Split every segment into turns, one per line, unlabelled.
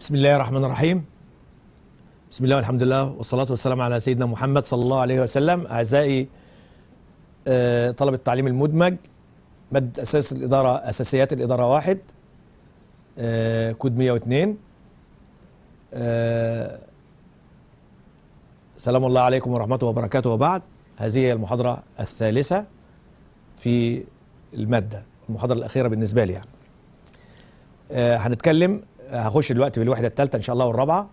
بسم الله الرحمن الرحيم بسم الله والحمد لله والصلاة والسلام على سيدنا محمد صلى الله عليه وسلم أعزائي آه، طلب التعليم المدمج مد أساس الإدارة أساسيات الإدارة واحد آه، كود 102 آه، سلام الله عليكم ورحمة وبركاته وبعد هذه هي المحاضرة الثالثة في المادة المحاضرة الأخيرة بالنسبة لي يعني. هنتكلم هخش دلوقتي بالوحده الثالثه ان شاء الله والرابعه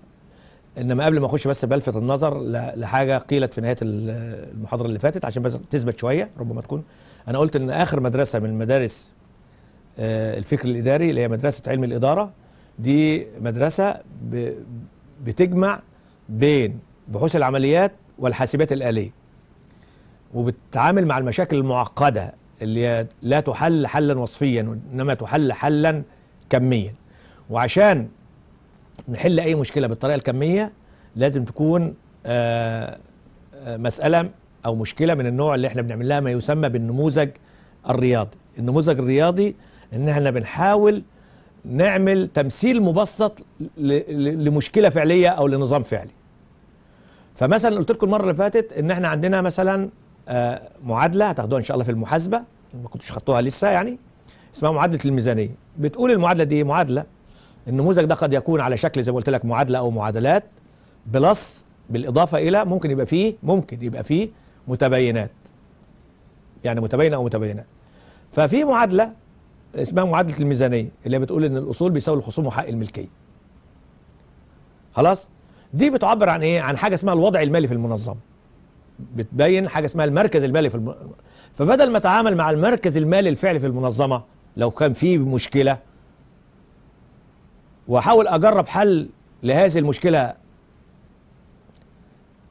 انما قبل ما اخش بس بلفت النظر لحاجه قيلت في نهايه المحاضره اللي فاتت عشان بس تثبت شويه ربما تكون انا قلت ان اخر مدرسه من مدارس آه، الفكر الاداري اللي هي مدرسه علم الاداره دي مدرسه بتجمع بين بحوث العمليات والحاسبات الاليه وبتتعامل مع المشاكل المعقده اللي لا تحل حلا وصفيا وانما تحل حلا كميا وعشان نحل اي مشكله بالطريقه الكميه لازم تكون آآ آه، آآ آه، مساله او مشكله من النوع اللي احنا بنعمل لها ما يسمى بالنموذج الرياضي النموذج الرياضي ان احنا بنحاول نعمل تمثيل مبسط لمشكله فعليه او لنظام فعلي فمثلا قلت لكم المره اللي فاتت ان احنا عندنا مثلا آه، معادله هتاخدوها ان شاء الله في المحاسبه ما كنتوش خدتوها لسه يعني اسمها معادله الميزانيه بتقول المعادله دي معادله النموذج ده قد يكون على شكل زي ما قلت لك معادله او معادلات بلس بالاضافه الى ممكن يبقى فيه ممكن يبقى فيه متباينات يعني متباينه او متباينات ففي معادله اسمها معادله الميزانيه اللي بتقول ان الاصول بيساوي الخصوم وحق الملكيه خلاص دي بتعبر عن ايه عن حاجه اسمها الوضع المالي في المنظمه بتبين حاجه اسمها المركز المالي في الم... فبدل ما اتعامل مع المركز المالي الفعلي في المنظمه لو كان في مشكله واحاول اجرب حل لهذه المشكله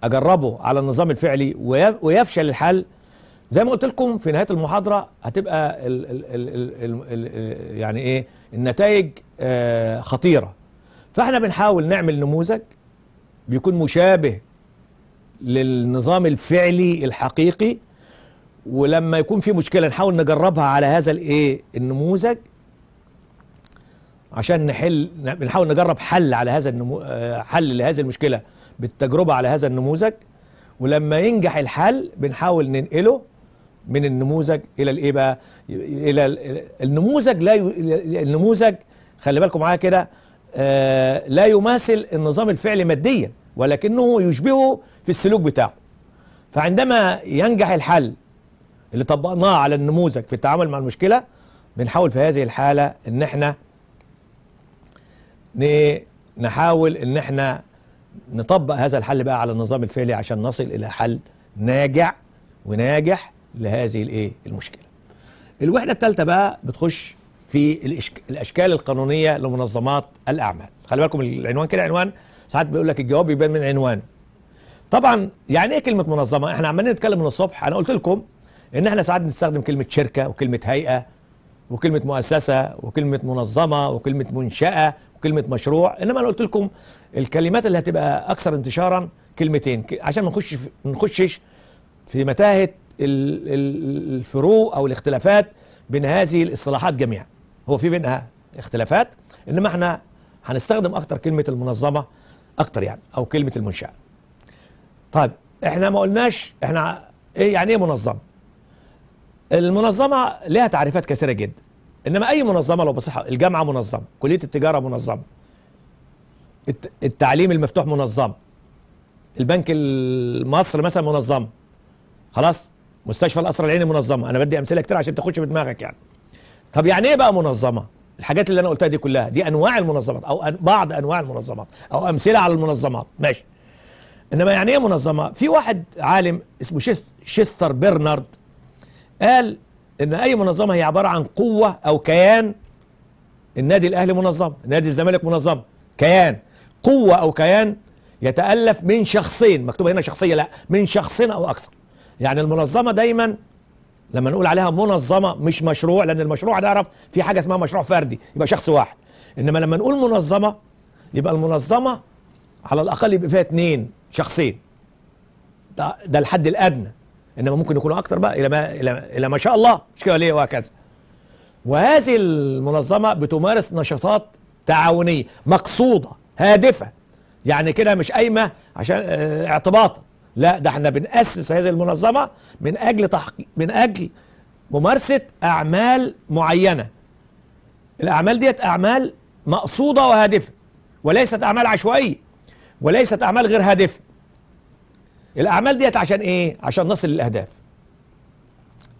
اجربه على النظام الفعلي ويفشل الحل زي ما قلت لكم في نهايه المحاضره هتبقى الـ الـ الـ الـ الـ الـ يعني ايه النتائج آه خطيره فاحنا بنحاول نعمل نموذج بيكون مشابه للنظام الفعلي الحقيقي ولما يكون في مشكله نحاول نجربها على هذا الايه النموذج عشان نحل بنحاول نجرب حل على هذا النمو حل لهذه المشكله بالتجربه على هذا النموذج ولما ينجح الحل بنحاول ننقله من النموذج الى الايه بقى الى النموذج لا ي... النموذج خلي بالكم معايا كده آه، لا يماثل النظام الفعلي ماديا ولكنه يشبهه في السلوك بتاعه فعندما ينجح الحل اللي طبقناه على النموذج في التعامل مع المشكله بنحاول في هذه الحاله ان احنا نحاول ان احنا نطبق هذا الحل بقى على النظام الفعلي عشان نصل الى حل ناجع وناجح لهذه الايه المشكله الوحده الثالثه بقى بتخش في الاشكال القانونيه لمنظمات الاعمال خلي بالكم العنوان كده عنوان ساعات بيقول لك الجواب يبان من عنوانه طبعا يعني ايه كلمه منظمه احنا عمالين نتكلم من الصبح انا قلت لكم ان احنا ساعات بنستخدم كلمه شركه وكلمه هيئه وكلمه مؤسسه وكلمه منظمه وكلمه منشاه كلمه مشروع انما انا قلت لكم الكلمات اللي هتبقى اكثر انتشارا كلمتين عشان ما نخش ما نخشش في متاهه الفروق او الاختلافات بين هذه الاصطلاحات جميعا هو في بينها اختلافات انما احنا هنستخدم اكتر كلمه المنظمه اكتر يعني او كلمه المنشاه طيب احنا ما قلناش احنا ايه يعني ايه منظمه المنظمه لها تعريفات كثيره جدا انما اي منظمه لو بصحة الجامعه منظمه كليه التجاره منظمه التعليم المفتوح منظم البنك المصر مثلا منظم خلاص مستشفى القصر العيني منظمه انا بدي امثله كتير عشان تخش في دماغك يعني طب يعني ايه بقى منظمه الحاجات اللي انا قلتها دي كلها دي انواع المنظمات او بعض انواع المنظمات او امثله على المنظمات ماشي انما يعني ايه منظمه في واحد عالم اسمه شيستر برنارد قال ان اي منظمه هي عباره عن قوه او كيان النادي الاهلي منظمه نادي الزمالك منظمه كيان قوه او كيان يتالف من شخصين مكتوبه هنا شخصيه لا من شخصين او اكثر يعني المنظمه دايما لما نقول عليها منظمه مش مشروع لان المشروع هنعرف في حاجه اسمها مشروع فردي يبقى شخص واحد انما لما نقول منظمه يبقى المنظمه على الاقل يبقى فيها اثنين شخصين ده, ده الحد الادنى انما ممكن يكونوا اكتر بقى الى ما الى, إلى ما شاء الله مش كده ليه وهكذا وهذه المنظمه بتمارس نشاطات تعاونيه مقصوده هادفه يعني كده مش قايمه عشان اعتباط آه، اعتباطا لا ده احنا بنأسس هذه المنظمه من اجل تحقيق من اجل ممارسه اعمال معينه الاعمال ديت اعمال مقصوده وهادفه وليست اعمال عشوائيه وليست اعمال غير هادفه الاعمال ديت عشان ايه عشان نصل للاهداف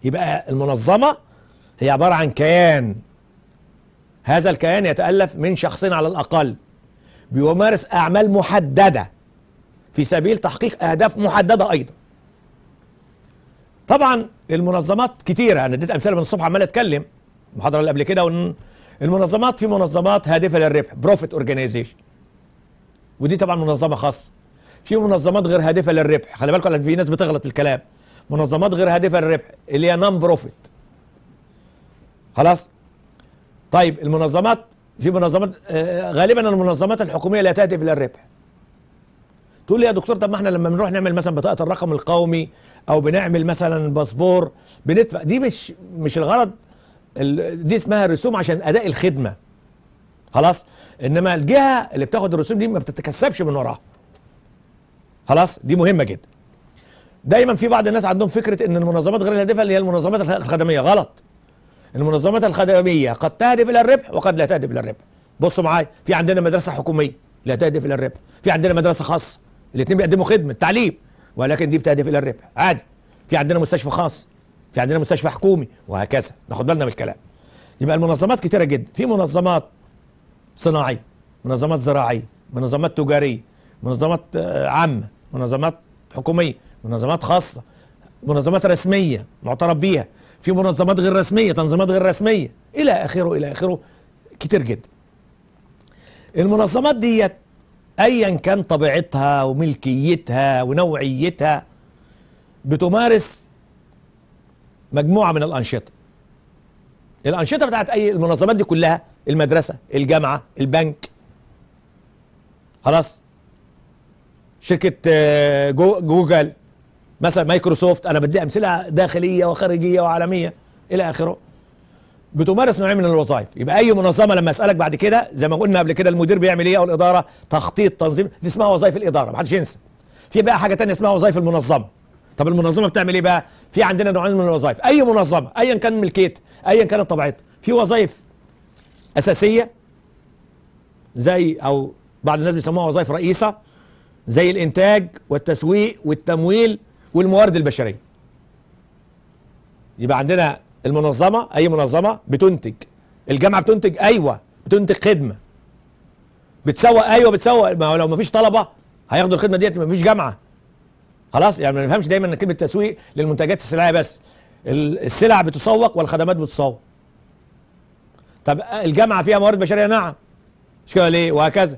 يبقى المنظمه هي عباره عن كيان هذا الكيان يتالف من شخصين على الاقل بيمارس اعمال محدده في سبيل تحقيق اهداف محدده ايضا طبعا المنظمات كتيره انا اديت امثله من الصبح عمال اتكلم المحاضره اللي قبل كده وان المنظمات في منظمات هادفه للربح بروفيت اورجانيزيشن ودي طبعا منظمه خاصه في منظمات غير هادفه للربح خلي بالكم في ناس بتغلط الكلام منظمات غير هادفه للربح اللي هي نون بروفيت خلاص طيب المنظمات في منظمات آه، غالبا المنظمات الحكوميه لا تهدف الى الربح تقول لي يا دكتور طب ما احنا لما بنروح نعمل مثلا بطاقه الرقم القومي او بنعمل مثلا باسبور بندفع دي مش مش الغرض دي اسمها رسوم عشان اداء الخدمه خلاص انما الجهه اللي بتاخد الرسوم دي ما بتتكسبش من وراها خلاص دي مهمه جدا دايما في بعض الناس عندهم فكره ان المنظمات غير الهادفه اللي هي المنظمات الخدميه غلط المنظمات الخدميه قد تهدف الى الربح وقد لا تهدف الى الربح بصوا معايا في عندنا مدرسه حكوميه لا تهدف الى الربح في عندنا مدرسه خاصه الاثنين بيقدموا خدمه تعليم ولكن دي بتهدف الى الربح عادي في عندنا مستشفى خاص في عندنا مستشفى حكومي وهكذا ناخد بالنا من الكلام يبقى المنظمات كتيره جدا في منظمات صناعيه منظمات زراعيه منظمات تجاريه منظمات آه، عامه منظمات حكوميه منظمات خاصه منظمات رسميه معترف بيها في منظمات غير رسميه تنظيمات غير رسميه الى اخره الى اخره كتير جدا المنظمات ديت ايا كان طبيعتها وملكيتها ونوعيتها بتمارس مجموعه من الانشطه الانشطه بتاعت اي المنظمات دي كلها المدرسه الجامعه البنك خلاص شركه آه، جوجل مثلا مايكروسوفت انا بدي امثله داخليه وخارجيه وعالميه الى اخره بتمارس نوعين من الوظائف يبقى اي منظمه لما اسالك بعد كده زي ما قلنا قبل كده المدير بيعمل ايه او الاداره تخطيط تنظيم دي اسمها وظائف الاداره محدش ينسى في بقى حاجه ثانيه اسمها وظائف المنظمه طب المنظمه بتعمل ايه بقى في عندنا نوعين من الوظائف اي منظمه ايا كان ملكيتها ايا كانت طبيعتها في وظائف اساسيه زي او بعض الناس بيسموها وظائف رئيسه زي الإنتاج والتسويق والتمويل والموارد البشرية يبقى عندنا المنظمة أي منظمة بتنتج الجامعة بتنتج أيوة بتنتج خدمة بتسوق أيوة بتسوق ما هو لو مفيش طلبة هياخدوا الخدمة ديت مفيش جامعة خلاص يعني ما نفهمش دايما ان كلمة تسويق للمنتجات السلعية بس السلع بتسوق والخدمات بتسوق طب الجامعة فيها موارد بشرية نعم مش كده ليه وهكذا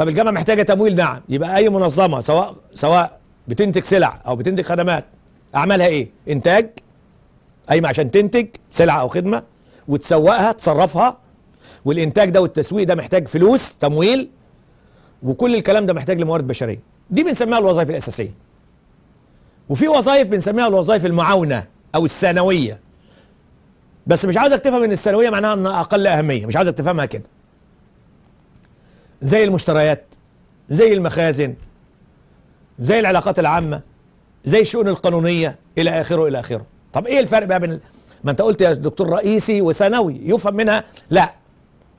طب الجامعه محتاجه تمويل نعم يبقى اي منظمه سواء سواء بتنتج سلع او بتنتج خدمات اعمالها ايه انتاج قايمه عشان تنتج سلعه او خدمه وتسوقها تصرفها والانتاج ده والتسويق ده محتاج فلوس تمويل وكل الكلام ده محتاج لموارد بشريه دي بنسميها الوظائف الاساسيه وفي وظائف بنسميها الوظائف المعاونه او الثانويه بس مش عاوزك تفهم ان الثانويه معناها ان اقل اهميه مش عاوزك تفهمها كده زي المشتريات زي المخازن زي العلاقات العامة زي الشؤون القانونية إلى آخره إلى آخره طب إيه الفرق بقى بين ما أنت قلت يا دكتور رئيسي وثانوي يفهم منها لا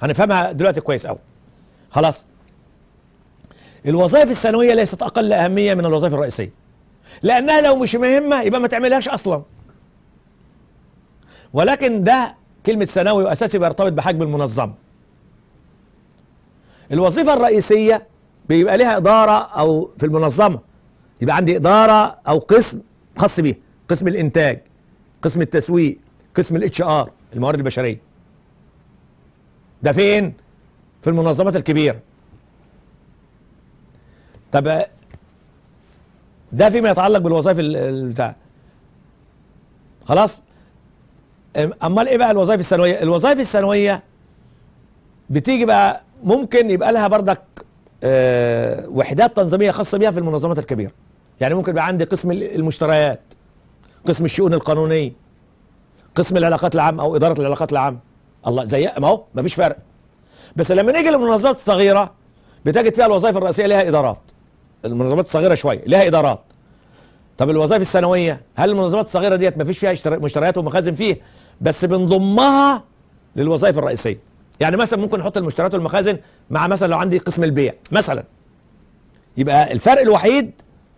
هنفهمها دلوقتي كويس قوي خلاص الوظائف الثانوية ليست أقل أهمية من الوظائف الرئيسية لأنها لو مش مهمة يبقى ما تعملهاش أصلا ولكن ده كلمة ثانوي وأساسي بيرتبط بحجم المنظمة الوظيفة الرئيسية بيبقى لها إدارة أو في المنظمة يبقى عندي إدارة أو قسم خاص بيها قسم الإنتاج قسم التسويق قسم الاتش ار الموارد البشرية ده فين؟ في المنظمات الكبيرة طب ده فيما يتعلق بالوظائف بتاع خلاص امال ايه بقى الوظائف الثانويه الوظائف الثانويه بتيجي بقى ممكن يبقى لها بردك آه وحدات تنظيميه خاصه بيها في المنظمات الكبيره يعني ممكن يبقى عندي قسم المشتريات قسم الشؤون القانونيه قسم العلاقات العامه او اداره العلاقات العامه الله زي ما هو فيش فرق بس لما نيجي للمنظمات الصغيره بتجد فيها الوظائف الرئيسيه لها ادارات المنظمات الصغيره شويه لها ادارات طب الوظائف السنويه هل المنظمات الصغيره ديت ما فيش فيها مشتريات ومخازن فيه بس بنضمها للوظائف الرئيسيه يعني مثلا ممكن نحط المشتريات والمخازن مع مثلا لو عندي قسم البيع مثلا يبقى الفرق الوحيد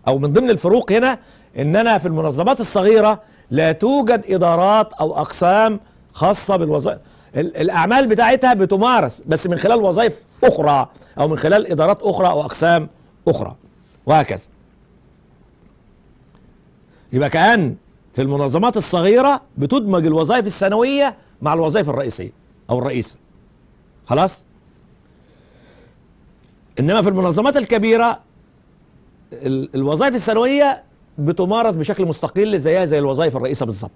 او من ضمن الفروق هنا ان انا في المنظمات الصغيره لا توجد ادارات او اقسام خاصه بالوظائف الاعمال بتاعتها بتمارس بس من خلال وظائف اخرى او من خلال ادارات اخرى او اقسام اخرى وهكذا يبقى كأن في المنظمات الصغيرة بتدمج الوظائف السنوية مع الوظائف الرئيسية أو الرئيسة خلاص انما في المنظمات الكبيره الوظائف الثانويه بتمارس بشكل مستقل زيها زي الوظائف الرئيسه بالظبط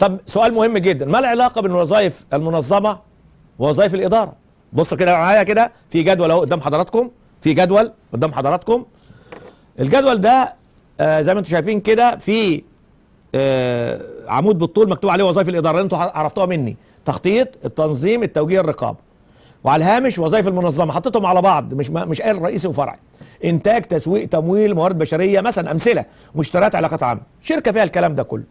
طب سؤال مهم جدا ما العلاقه بين وظائف المنظمه ووظائف الاداره بصوا كده معايا كده في جدول اهو قدام حضراتكم في جدول قدام حضراتكم الجدول ده آه زي ما انتم شايفين كده في آه عمود بالطول مكتوب عليه وظائف الاداره اللي انتوا عرفتوها مني تخطيط التنظيم التوجيه الرقابه وعلى الهامش وظائف المنظمه حطيتهم على بعض مش مش قال رئيسي وفرعي انتاج تسويق تمويل موارد بشريه مثلا امثله مشتريات علاقات عامه شركه فيها الكلام ده كله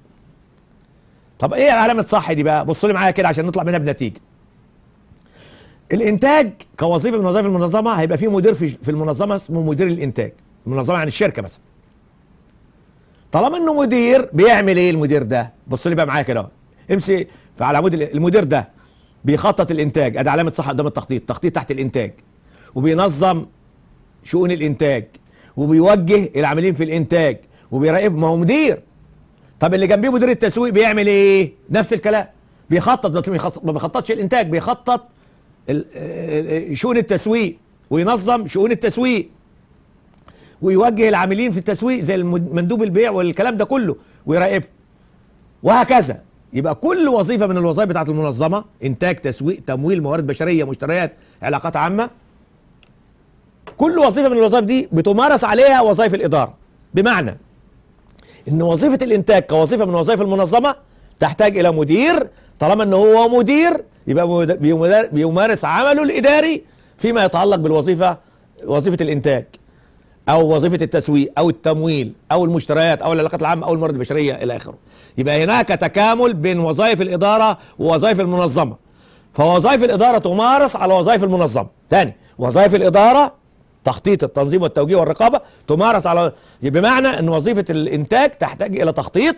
طب ايه علامه صح دي بقى بصوا لي معايا كده عشان نطلع منها بنتيجه الانتاج كوظيفه من وظائف المنظمه هيبقى فيه مدير في المنظمه اسمه مدير الانتاج المنظمه يعني الشركه مثلا طالما انه مدير بيعمل ايه المدير ده بص لي بقى معايا كده امشي فعلى عمود المدير ده بيخطط الانتاج ادي علامه صح قدام التخطيط تخطيط تحت الانتاج وبينظم شؤون الانتاج وبيوجه العاملين في الانتاج وبيراقب ما هو مدير طب اللي جنبيه مدير التسويق بيعمل ايه نفس الكلام بيخطط ما بيخططش الانتاج بيخطط آه، آه، آه، شؤون التسويق وينظم شؤون التسويق ويوجه العاملين في التسويق زي مندوب البيع والكلام ده كله ويراقبه وهكذا يبقى كل وظيفه من الوظائف بتاعت المنظمه انتاج تسويق تمويل موارد بشريه مشتريات علاقات عامه كل وظيفه من الوظائف دي بتمارس عليها وظائف الاداره بمعنى ان وظيفه الانتاج كوظيفه من وظائف المنظمه تحتاج الى مدير طالما ان هو مدير يبقى بيمارس عمله الاداري فيما يتعلق بالوظيفه وظيفه الانتاج او وظيفه التسويق او التمويل او المشتريات او العلاقات العامه او الموارد البشريه الى اخره يبقى هناك تكامل بين وظائف الاداره ووظائف المنظمه فوظائف الاداره تمارس على وظائف المنظمه ثاني وظائف الاداره تخطيط التنظيم والتوجيه والرقابه تمارس على بمعنى ان وظيفه الانتاج تحتاج الى تخطيط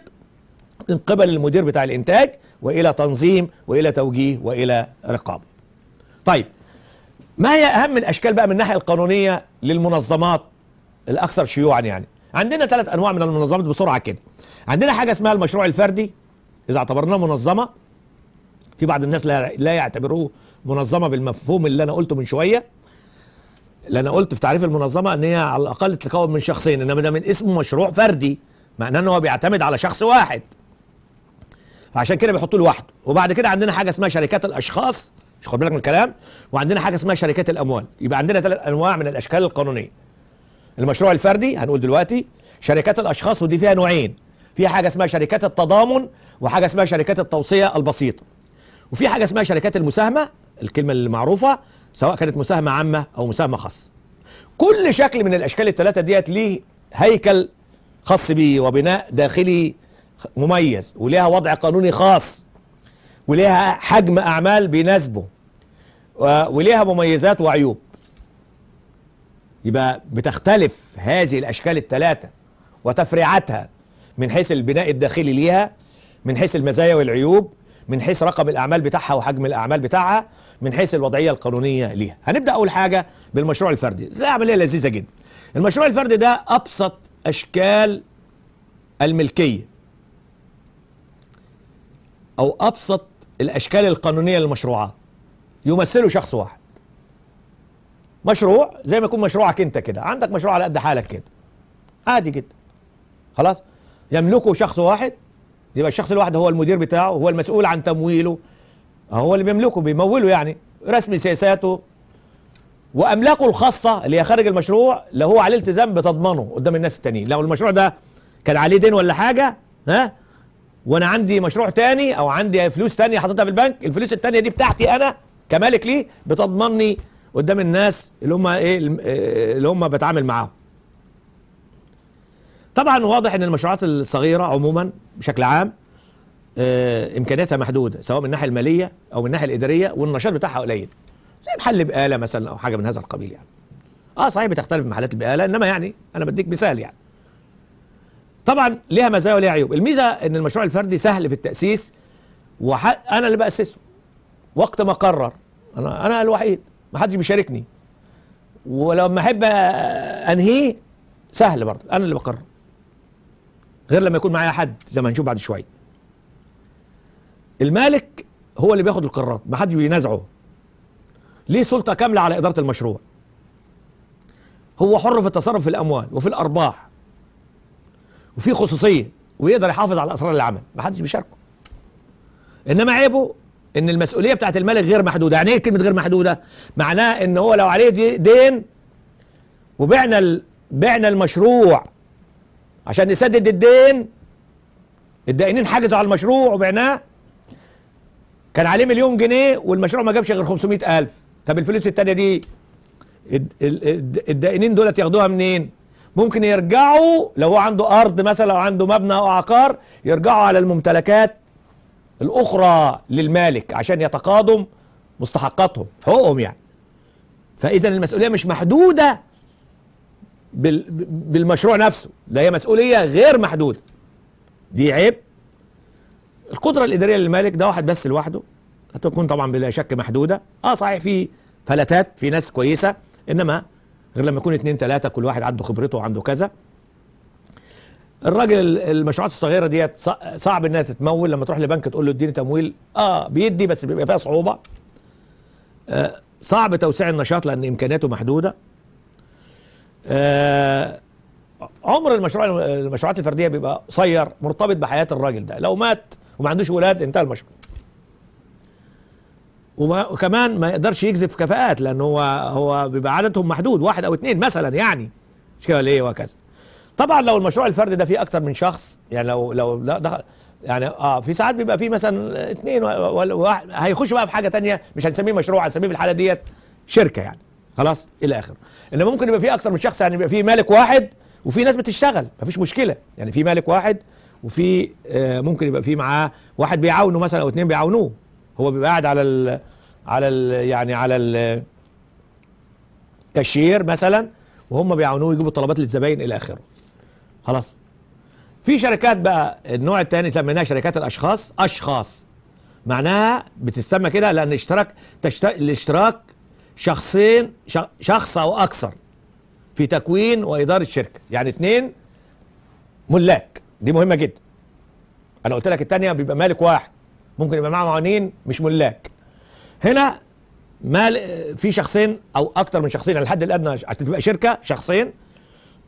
من قبل المدير بتاع الانتاج والى تنظيم والى توجيه والى رقابه طيب ما هي اهم الاشكال بقى من الناحيه القانونيه للمنظمات الاكثر شيوعا يعني عندنا ثلاث انواع من المنظمات بسرعه كده عندنا حاجه اسمها المشروع الفردي اذا اعتبرناه منظمه في بعض الناس لا, يعتبروه منظمه بالمفهوم اللي انا قلته من شويه اللي انا قلت في تعريف المنظمه ان هي على الاقل تتكون من شخصين انما ده من اسمه مشروع فردي معناه ان هو بيعتمد على شخص واحد فعشان كده بيحطوه لوحده وبعد كده عندنا حاجه اسمها شركات الاشخاص مش خد بالك من الكلام وعندنا حاجه اسمها شركات الاموال يبقى عندنا ثلاث انواع من الاشكال القانونيه المشروع الفردي هنقول دلوقتي شركات الاشخاص ودي فيها نوعين في حاجه اسمها شركات التضامن وحاجه اسمها شركات التوصيه البسيطه وفي حاجه اسمها شركات المساهمه الكلمه المعروفه سواء كانت مساهمه عامه او مساهمه خاصه كل شكل من الاشكال الثلاثه ديت ليه هيكل خاص بيه وبناء داخلي مميز وليها وضع قانوني خاص وليها حجم اعمال بيناسبه وليها مميزات وعيوب يبقى بتختلف هذه الأشكال الثلاثة وتفريعاتها من حيث البناء الداخلي ليها من حيث المزايا والعيوب من حيث رقم الأعمال بتاعها وحجم الأعمال بتاعها من حيث الوضعية القانونية ليها هنبدأ أول حاجة بالمشروع الفردي ده عملية لذيذة جدا المشروع الفردي ده أبسط أشكال الملكية أو أبسط الأشكال القانونية للمشروعات يمثله شخص واحد مشروع زي ما يكون مشروعك انت كده عندك مشروع على قد حالك كده عادي جدا خلاص يملكه شخص واحد يبقى الشخص الواحد هو المدير بتاعه هو المسؤول عن تمويله هو اللي بيملكه بيموله يعني رسم سياساته واملاكه الخاصه اللي هي خارج المشروع اللي هو عليه التزام بتضمنه قدام الناس التانيين لو المشروع ده كان عليه دين ولا حاجه ها وانا عندي مشروع تاني او عندي فلوس تانية حاططها في البنك الفلوس التانية دي بتاعتي انا كمالك ليه بتضمنني قدام الناس اللي هم ايه آه، اللي هم بتعامل معاهم طبعا واضح ان المشروعات الصغيره عموما بشكل عام آه، امكانياتها محدوده سواء من الناحيه الماليه او من الناحيه الاداريه والنشاط بتاعها قليل زي محل بقاله مثلا او حاجه من هذا القبيل يعني اه صحيح بتختلف محلات البقاله انما يعني انا بديك مثال يعني طبعا ليها مزايا وليها عيوب الميزه ان المشروع الفردي سهل في التاسيس وانا انا اللي باسسه وقت ما قرر انا انا الوحيد ما حدش بيشاركني ولما احب انهيه سهل برضه انا اللي بقرر غير لما يكون معايا حد زي ما هنشوف بعد شويه المالك هو اللي بياخد القرارات ما حدش بينازعه ليه سلطه كامله على اداره المشروع هو حر في التصرف في الاموال وفي الارباح وفي خصوصيه ويقدر يحافظ على اسرار العمل ما حدش بيشاركه انما عيبه ان المسؤوليه بتاعت المالك غير محدوده يعني ايه كلمه غير محدوده معناها ان هو لو عليه دي دين وبعنا ال... بعنا المشروع عشان نسدد الدين الدائنين حجزوا على المشروع وبعناه كان عليه مليون جنيه والمشروع ما جابش غير 500000 طب الفلوس التانيه دي الدائنين دولت ياخدوها منين ممكن يرجعوا لو هو عنده ارض مثلا او عنده مبنى او عقار يرجعوا على الممتلكات الأخرى للمالك عشان يتقاضم مستحقاتهم حقوقهم يعني فإذا المسؤولية مش محدودة بالمشروع نفسه ده هي مسؤولية غير محدودة دي عيب القدرة الإدارية للمالك ده واحد بس لوحده هتكون طبعا بلا شك محدودة اه صحيح في فلتات في ناس كويسة انما غير لما يكون اثنين ثلاثه كل واحد عنده خبرته وعنده كذا الراجل المشروعات الصغيره ديت صعب انها تتمول لما تروح لبنك تقول له اديني تمويل اه بيدي بس بيبقى فيها صعوبه آه صعب توسيع النشاط لان امكانياته محدوده آه عمر المشروع المشروعات الفرديه بيبقى قصير مرتبط بحياه الراجل ده لو مات وما عندوش ولاد انتهى المشروع وكمان ما يقدرش يجذب كفاءات لان هو هو بيبقى عددهم محدود واحد او اثنين مثلا يعني مش كده ليه وكذا طبعا لو المشروع الفردي ده فيه اكتر من شخص يعني لو لو دخل يعني اه في ساعات بيبقى فيه مثلا اثنين وواحد هيخش بقى في حاجه تانية مش هنسميه مشروع هنسميه في الحاله ديت شركه يعني خلاص الى اخره ان ممكن يبقى فيه اكتر من شخص يعني يبقى فيه مالك واحد وفي ناس بتشتغل مفيش مشكله يعني في مالك واحد وفي آه ممكن يبقى فيه معاه واحد بيعاونه مثلا او اثنين بيعاونوه هو بيبقى قاعد على الـ على الـ يعني على الكاشير مثلا وهم بيعاونوه يجيبوا طلبات للزباين الى اخره خلاص في شركات بقى النوع الثاني سميناها شركات الاشخاص اشخاص معناها بتسمى كده لان اشتراك تشت... الاشتراك شخصين شخص او اكثر في تكوين واداره شركه يعني اثنين ملاك دي مهمه جدا انا قلت لك الثانيه بيبقى مالك واحد ممكن يبقى معاه معاونين مش ملاك هنا مال في شخصين او اكثر من شخصين الحد يعني الادنى عشان تبقى شركه شخصين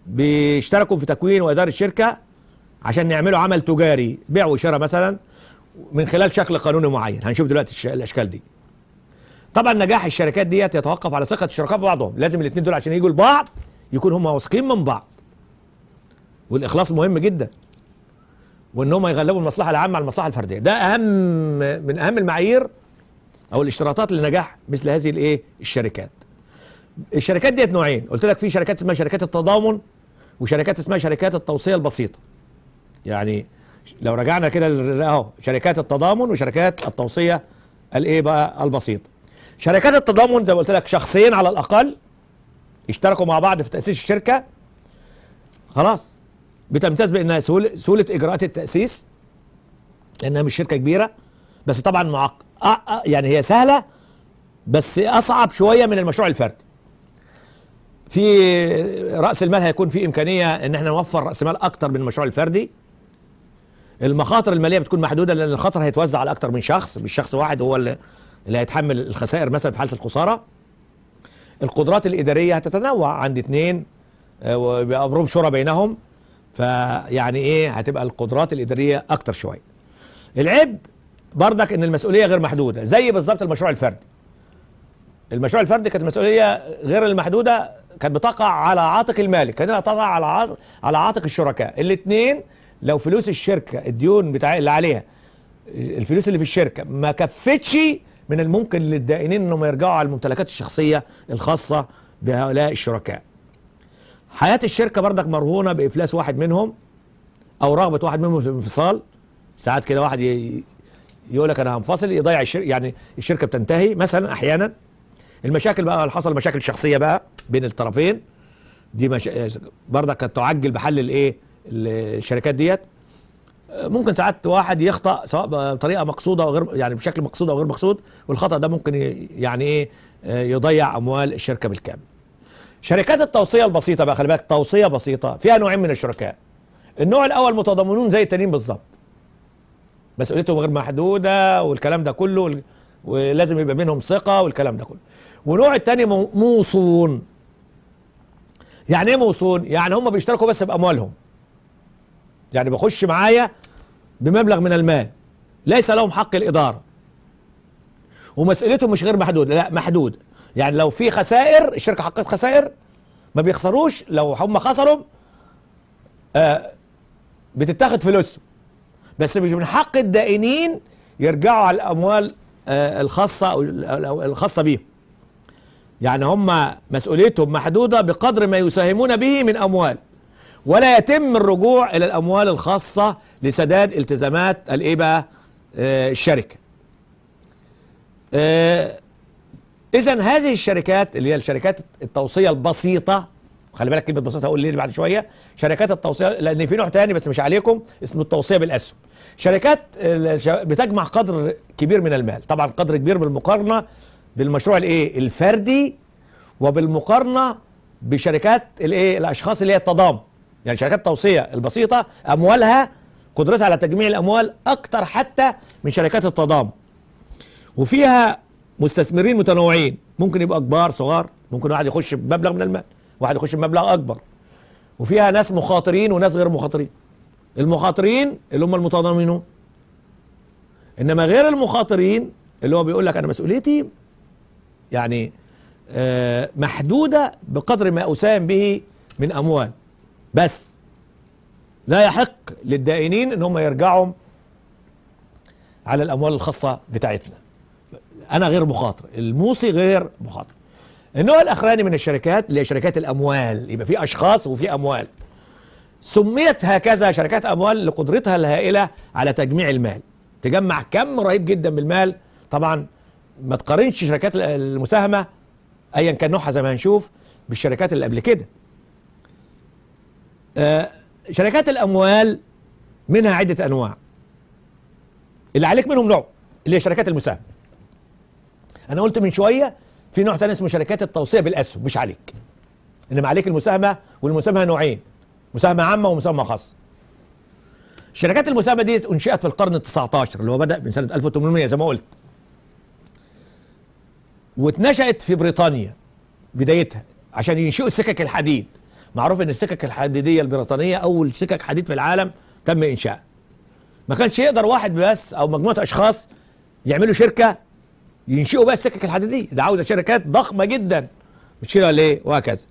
بيشتركوا في تكوين وإدارة شركة عشان يعملوا عمل تجاري بيع وشراء مثلا من خلال شكل قانوني معين هنشوف دلوقتي الأشكال دي طبعا نجاح الشركات ديت يتوقف على ثقة الشركاء ببعضهم لازم الاثنين دول عشان يجوا لبعض يكون هم واثقين من بعض والإخلاص مهم جدا وإن هم يغلبوا المصلحة العامة على المصلحة الفردية ده أهم من أهم المعايير أو الاشتراطات لنجاح مثل هذه الإيه الشركات الشركات ديت نوعين قلت لك في شركات اسمها شركات التضامن وشركات اسمها شركات التوصيه البسيطه يعني لو رجعنا كده اهو شركات التضامن وشركات التوصيه الايه بقى البسيطه شركات التضامن زي ما قلت لك شخصين على الاقل اشتركوا مع بعض في تاسيس الشركه خلاص بتمتاز بانها سهوله سهوله اجراءات التاسيس لانها مش شركه كبيره بس طبعا معق يعني هي سهله بس اصعب شويه من المشروع الفردي في راس المال هيكون في امكانيه ان احنا نوفر راس مال اكتر من المشروع الفردي المخاطر الماليه بتكون محدوده لان الخطر هيتوزع على اكتر من شخص مش شخص واحد هو اللي هيتحمل الخسائر مثلا في حاله الخساره القدرات الاداريه هتتنوع عند اثنين آه، وبأمرهم شورى بينهم فيعني ايه هتبقى القدرات الاداريه اكتر شويه العيب بردك ان المسؤوليه غير محدوده زي بالظبط المشروع الفردي المشروع الفردي كانت المسؤوليه غير المحدوده كانت بتقع على عاتق المالك كانت بتقع على على عاتق الشركاء الاثنين لو فلوس الشركه الديون بتاع اللي عليها الفلوس اللي في الشركه ما كفتش من الممكن للدائنين انهم يرجعوا على الممتلكات الشخصيه الخاصه بهؤلاء الشركاء حياه الشركه برضك مرهونه بافلاس واحد منهم او رغبه واحد منهم في الانفصال ساعات كده واحد يقول لك انا هنفصل يضيع الشركه يعني الشركه بتنتهي مثلا احيانا المشاكل بقى حصل مشاكل شخصيه بقى بين الطرفين دي مش... برضه كانت تعجل بحل الايه الشركات ديت ممكن ساعات واحد يخطا سواء بطريقه مقصوده او غير يعني بشكل مقصود او غير مقصود والخطا ده ممكن يعني ايه يضيع اموال الشركه بالكامل. شركات التوصيه البسيطه بقى خلي بالك توصيه بسيطه فيها نوعين من الشركاء. النوع الاول متضامنون زي التانيين بالظبط. مسؤوليتهم غير محدوده والكلام ده كله ولازم يبقى بينهم ثقه والكلام ده كله. ونوع الثاني موصون يعني ايه موصون يعني هم بيشتركوا بس باموالهم يعني بخش معايا بمبلغ من المال ليس لهم حق الاداره ومسؤوليتهم مش غير محدود لا محدود يعني لو في خسائر الشركه حققت خسائر ما بيخسروش لو هم خسروا آه بتتاخد فلوسهم بس مش من حق الدائنين يرجعوا على الاموال آه الخاصه او الخاصه بيهم يعني هم مسؤوليتهم محدودة بقدر ما يساهمون به من أموال ولا يتم الرجوع إلى الأموال الخاصة لسداد التزامات الإيبا آه، الشركة آه، إذا هذه الشركات اللي هي الشركات التوصية البسيطة خلي بالك كلمة بسيطة هقول ليه بعد شوية شركات التوصية لأن في نوع تاني بس مش عليكم اسمه التوصية بالأسهم شركات بتجمع قدر كبير من المال طبعا قدر كبير بالمقارنة بالمشروع الايه الفردي وبالمقارنه بشركات الايه الاشخاص اللي هي التضام يعني شركات التوصيه البسيطه اموالها قدرتها على تجميع الاموال اكتر حتى من شركات التضام وفيها مستثمرين متنوعين ممكن يبقى كبار صغار ممكن واحد يخش بمبلغ من المال واحد يخش بمبلغ اكبر وفيها ناس مخاطرين وناس غير مخاطرين المخاطرين اللي هم المتضامنون انما غير المخاطرين اللي هو بيقول لك انا مسؤوليتي يعني آه، محدودة بقدر ما أساهم به من أموال بس لا يحق للدائنين ان هم يرجعوا على الاموال الخاصه بتاعتنا انا غير مخاطر الموصي غير مخاطر النوع الاخراني من الشركات اللي هي شركات الاموال يبقى في اشخاص وفي اموال سميت هكذا شركات اموال لقدرتها الهائله على تجميع المال تجمع كم رهيب جدا من المال طبعا ما تقارنش شركات المساهمه ايا كان نوعها زي ما هنشوف بالشركات اللي قبل كده آه شركات الاموال منها عده انواع اللي عليك منهم نوع اللي هي شركات المساهمه انا قلت من شويه في نوع تاني اسمه شركات التوصيه بالاسهم مش عليك انما عليك المساهمه والمساهمه نوعين مساهمه عامه ومساهمه خاصه شركات المساهمه دي انشئت في القرن ال 19 اللي هو بدا من سنه 1800 زي ما قلت واتنشأت في بريطانيا بدايتها عشان ينشئوا سكك الحديد معروف ان السكك الحديديه البريطانيه اول سكك حديد في العالم تم انشائها ما كانش يقدر واحد بس او مجموعه اشخاص يعملوا شركه ينشئوا بقى السكك الحديديه ده عاوزه شركات ضخمه جدا مش كده ولا ايه وهكذا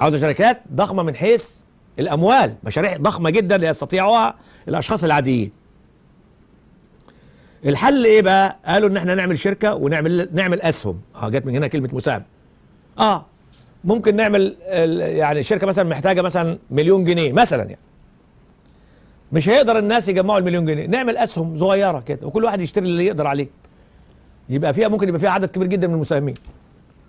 عاوزه شركات ضخمه من حيث الاموال مشاريع ضخمه جدا يستطيعها الاشخاص العاديين الحل ايه بقى قالوا ان احنا نعمل شركه ونعمل نعمل اسهم اه جت من هنا كلمه مساهم اه ممكن نعمل يعني الشركه مثلا محتاجه مثلا مليون جنيه مثلا يعني مش هيقدر الناس يجمعوا المليون جنيه نعمل اسهم صغيره كده وكل واحد يشتري اللي يقدر عليه يبقى فيها ممكن يبقى فيها عدد كبير جدا من المساهمين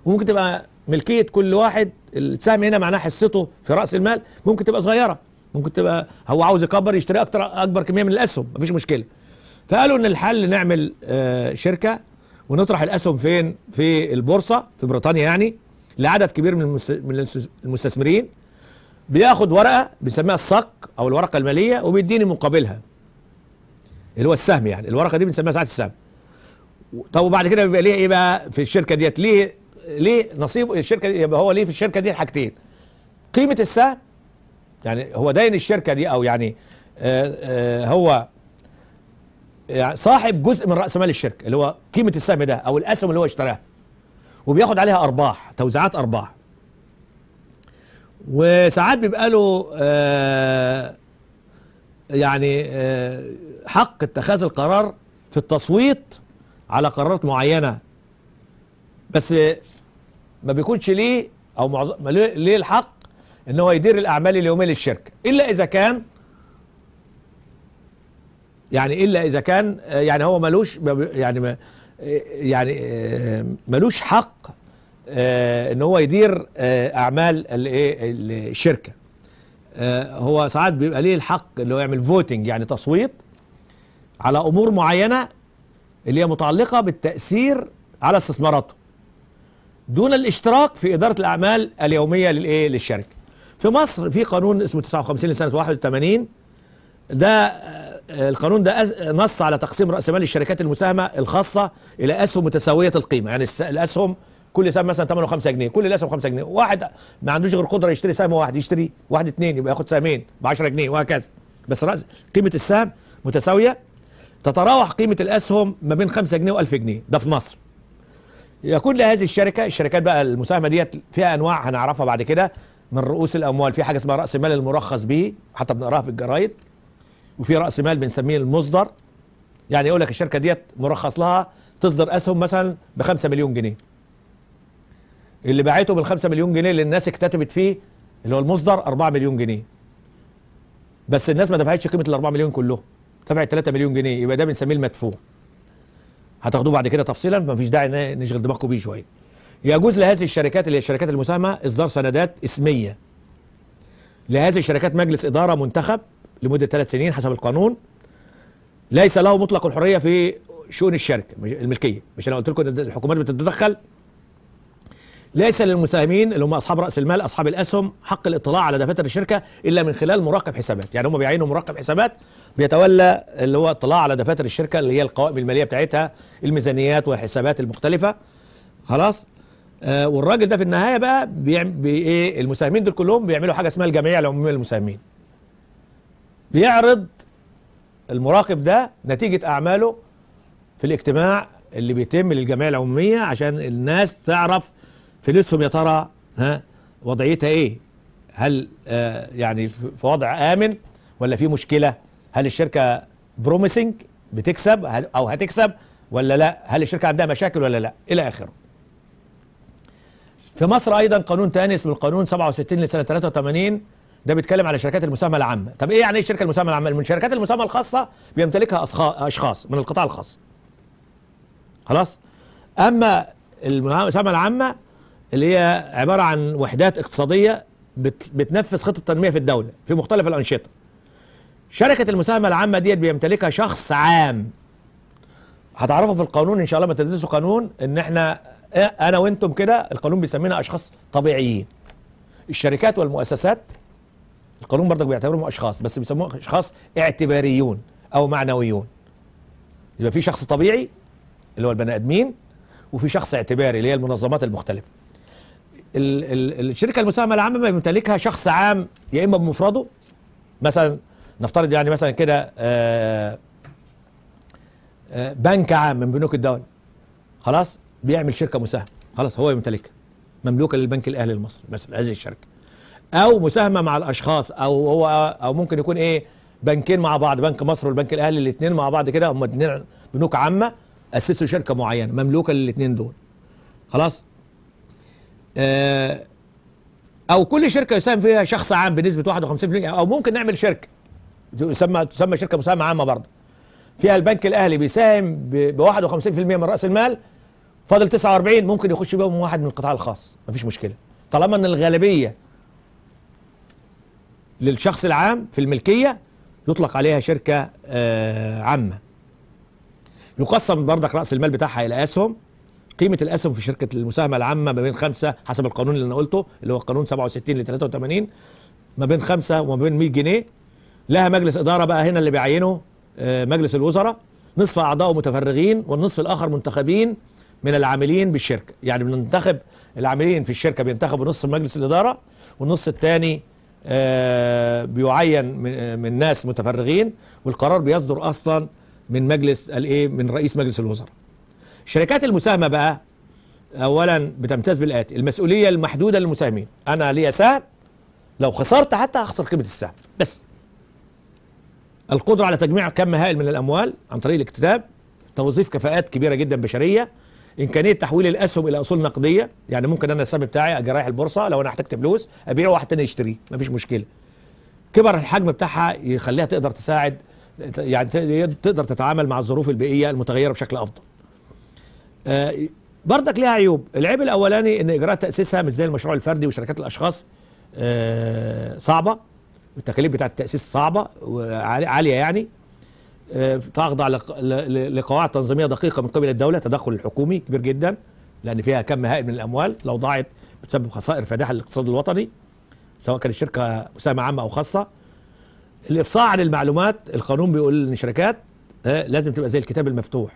وممكن تبقى ملكيه كل واحد السهم هنا معناه حصته في راس المال ممكن تبقى صغيره ممكن تبقى هو عاوز يكبر يشتري اكتر اكبر كميه من الاسهم مفيش مشكله فقالوا ان الحل نعمل آه، شركه ونطرح الاسهم فين في البورصه في بريطانيا يعني لعدد كبير من المستثمرين بياخد ورقه بنسميها الصك او الورقه الماليه وبيديني مقابلها اللي هو السهم يعني الورقه دي بنسميها ساعه السهم طب وبعد كده بيبقى ليه ايه بقى في الشركه ديت ليه ليه نصيب الشركه دي يبقى هو ليه في الشركه دي حاجتين قيمه السهم يعني هو داين الشركه دي او يعني آآ آه، آآ آه، هو يعني صاحب جزء من راس مال الشركه اللي هو قيمه السهم ده او الاسهم اللي هو اشتراها وبياخد عليها ارباح توزيعات ارباح وساعات بيبقى له آه، يعني آه، حق اتخاذ القرار في التصويت على قرارات معينه بس ما بيكونش ليه او معظم ليه الحق ان هو يدير الاعمال اليوميه للشركه الا اذا كان يعني الا اذا كان يعني هو ملوش يعني يعني ملوش حق آه، ان هو يدير آه، اعمال الايه الشركه آه، هو ساعات بيبقى ليه الحق اللي هو يعمل فوتنج يعني تصويت على امور معينه اللي هي متعلقه بالتاثير على استثماراته دون الاشتراك في اداره الاعمال اليوميه للايه للشركه في مصر في قانون اسمه 59 لسنه 81 ده القانون ده نص على تقسيم راس مال الشركات المساهمه الخاصه الى اسهم متساويه القيمه يعني الاسهم كل سهم مثلا 8 و5 جنيه كل الاسهم 5 جنيه واحد ما عندوش غير قدره يشتري سهم واحد يشتري واحد اثنين يبقى ياخد سهمين ب 10 جنيه وهكذا بس راس قيمه السهم متساويه تتراوح قيمه الاسهم ما بين 5 جنيه و1000 جنيه ده في مصر يكون لهذه الشركه الشركات بقى المساهمه ديت فيها انواع هنعرفها بعد كده من رؤوس الاموال في حاجه اسمها راس المال المرخص به حتى بنقراها في الجرايد وفي راس مال بنسميه المصدر يعني يقول لك الشركه ديت مرخص لها تصدر اسهم مثلا ب 5 مليون جنيه اللي باعته بال 5 مليون جنيه اللي الناس اكتتبت فيه اللي هو المصدر 4 مليون جنيه بس الناس ما دفعتش قيمه ال 4 مليون كله دفعت 3 مليون جنيه يبقى ده بنسميه المدفوع هتاخدوه بعد كده تفصيلا مفيش داعي نشغل دماغكم بيه شويه يجوز لهذه الشركات اللي هي الشركات المساهمه اصدار سندات اسميه لهذه الشركات مجلس اداره منتخب لمدة ثلاث سنين حسب القانون ليس له مطلق الحرية في شؤون الشركة الملكية مش أنا قلت لكم الحكومات بتتدخل ليس للمساهمين اللي هم اصحاب راس المال اصحاب الاسهم حق الاطلاع على دفاتر الشركه الا من خلال مراقب حسابات يعني هم بيعينوا مراقب حسابات بيتولى اللي هو اطلاع على دفاتر الشركه اللي هي القوائم الماليه بتاعتها الميزانيات والحسابات المختلفه خلاص آه والراجل ده في النهايه بقى بيعمل بي ايه المساهمين دول كلهم بيعملوا حاجه اسمها الجمعيه العموميه للمساهمين بيعرض المراقب ده نتيجة أعماله في الاجتماع اللي بيتم للجمعية العمومية عشان الناس تعرف فلوسهم يا ترى ها وضعيتها ايه هل آه يعني في وضع آمن ولا في مشكلة هل الشركة بروميسنج بتكسب أو هتكسب ولا لا هل الشركة عندها مشاكل ولا لا إلى آخره في مصر أيضا قانون تاني اسمه القانون 67 لسنة 83 ده بيتكلم على شركات المساهمه العامه طب ايه يعني ايه شركه المساهمه العامه من شركات المساهمه الخاصه بيمتلكها اشخاص من القطاع الخاص خلاص اما المساهمه العامه اللي هي عباره عن وحدات اقتصاديه بتنفذ خطه التنميه في الدوله في مختلف الانشطه شركه المساهمه العامه ديت بيمتلكها شخص عام هتعرفوا في القانون ان شاء الله ما تدرسوا قانون ان احنا انا وانتم كده القانون بيسمينا اشخاص طبيعيين الشركات والمؤسسات القانون برضك بيعتبرهم اشخاص بس بيسموهم اشخاص اعتباريون او معنويون يبقى في شخص طبيعي اللي هو البني ادمين وفي شخص اعتباري اللي هي المنظمات المختلفه الشركه المساهمه العامه ما بيمتلكها شخص عام يا اما بمفرده مثلا نفترض يعني مثلا كده آه، آه، بنك عام من بنوك الدول خلاص بيعمل شركه مساهمه خلاص هو يمتلكها مملوكه للبنك الاهلي المصري مثلا هذه الشركه او مساهمه مع الاشخاص او هو او ممكن يكون ايه بنكين مع بعض بنك مصر والبنك الاهلي الاثنين مع بعض كده هم اثنين بنوك عامه اسسوا شركه معينه مملوكه للاثنين دول خلاص آه، او كل شركه يساهم فيها شخص عام بنسبه 51% او ممكن نعمل شركه تسمى تسمى شركه مساهمه عامه برضه فيها البنك الاهلي بيساهم ب 51% من راس المال فاضل 49 ممكن يخش بيهم واحد من القطاع الخاص مفيش مشكله طالما ان الغالبيه للشخص العام في الملكية يطلق عليها شركة آه، عامة يقسم بردك رأس المال بتاعها إلى أسهم قيمة الأسهم في شركة المساهمة العامة ما بين خمسة حسب القانون اللي أنا قلته اللي هو القانون 67 ل 83 ما بين خمسة وما بين 100 جنيه لها مجلس إدارة بقى هنا اللي بيعينه آه، مجلس الوزراء نصف أعضائه متفرغين والنصف الآخر منتخبين من العاملين بالشركة يعني بننتخب العاملين في الشركة بينتخبوا نص مجلس الإدارة والنص الثاني آه، بيعين آه، من ناس متفرغين والقرار بيصدر اصلا من مجلس الايه من رئيس مجلس الوزراء الشركات المساهمه بقى اولا بتمتاز بالاتي المسؤوليه المحدوده للمساهمين انا ليا سهم لو خسرت حتى هخسر قيمه السهم بس القدره على تجميع كم هائل من الاموال عن طريق الاكتتاب توظيف كفاءات كبيره جدا بشريه امكانيه تحويل الاسهم الى اصول نقديه يعني ممكن انا السهم بتاعي اجي رايح البورصه لو انا احتجت فلوس ابيعه واحد تاني يشتريه مفيش مشكله كبر الحجم بتاعها يخليها تقدر تساعد يعني, يعني تقدر تتعامل مع الظروف البيئيه المتغيره بشكل افضل آه بردك ليها عيوب العيب الاولاني ان اجراءات تاسيسها مش زي المشروع الفردي وشركات الاشخاص آه صعبه التكاليف بتاعه التاسيس صعبه وعاليه يعني آه، تخضع لقواعد تنظيميه دقيقه من قبل الدوله تدخل الحكومي كبير جدا لان فيها كم هائل من الاموال لو ضاعت بتسبب خسائر فادحه للاقتصاد الوطني سواء كانت الشركه مساهمه عامه او خاصه الافصاح عن المعلومات القانون بيقول ان الشركات آه، لازم تبقى زي الكتاب المفتوح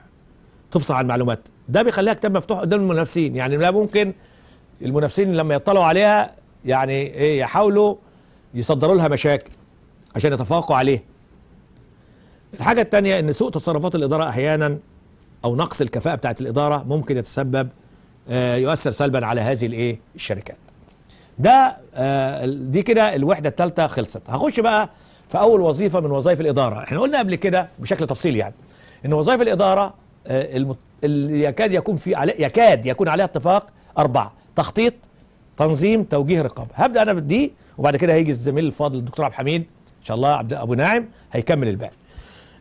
تفصح عن المعلومات ده بيخليها كتاب مفتوح قدام المنافسين يعني لا ممكن المنافسين لما يطلعوا عليها يعني ايه يحاولوا يصدروا لها مشاكل عشان يتفوقوا عليه الحاجة الثانية أن سوء تصرفات الإدارة أحيانا أو نقص الكفاءة بتاعة الإدارة ممكن يتسبب آه، يؤثر سلبا على هذه الإيه الشركات ده آه، دي كده الوحدة الثالثة خلصت هخش بقى في أول وظيفة من وظائف الإدارة احنا قلنا قبل كده بشكل تفصيلي يعني أن وظائف الإدارة آه، المت... اللي يكاد يكون في علي... يكاد يكون عليها اتفاق أربعة تخطيط تنظيم توجيه رقابة هبدأ أنا بدي وبعد كده هيجي الزميل الفاضل الدكتور عبد الحميد إن شاء الله عبد أبو ناعم هيكمل الباقي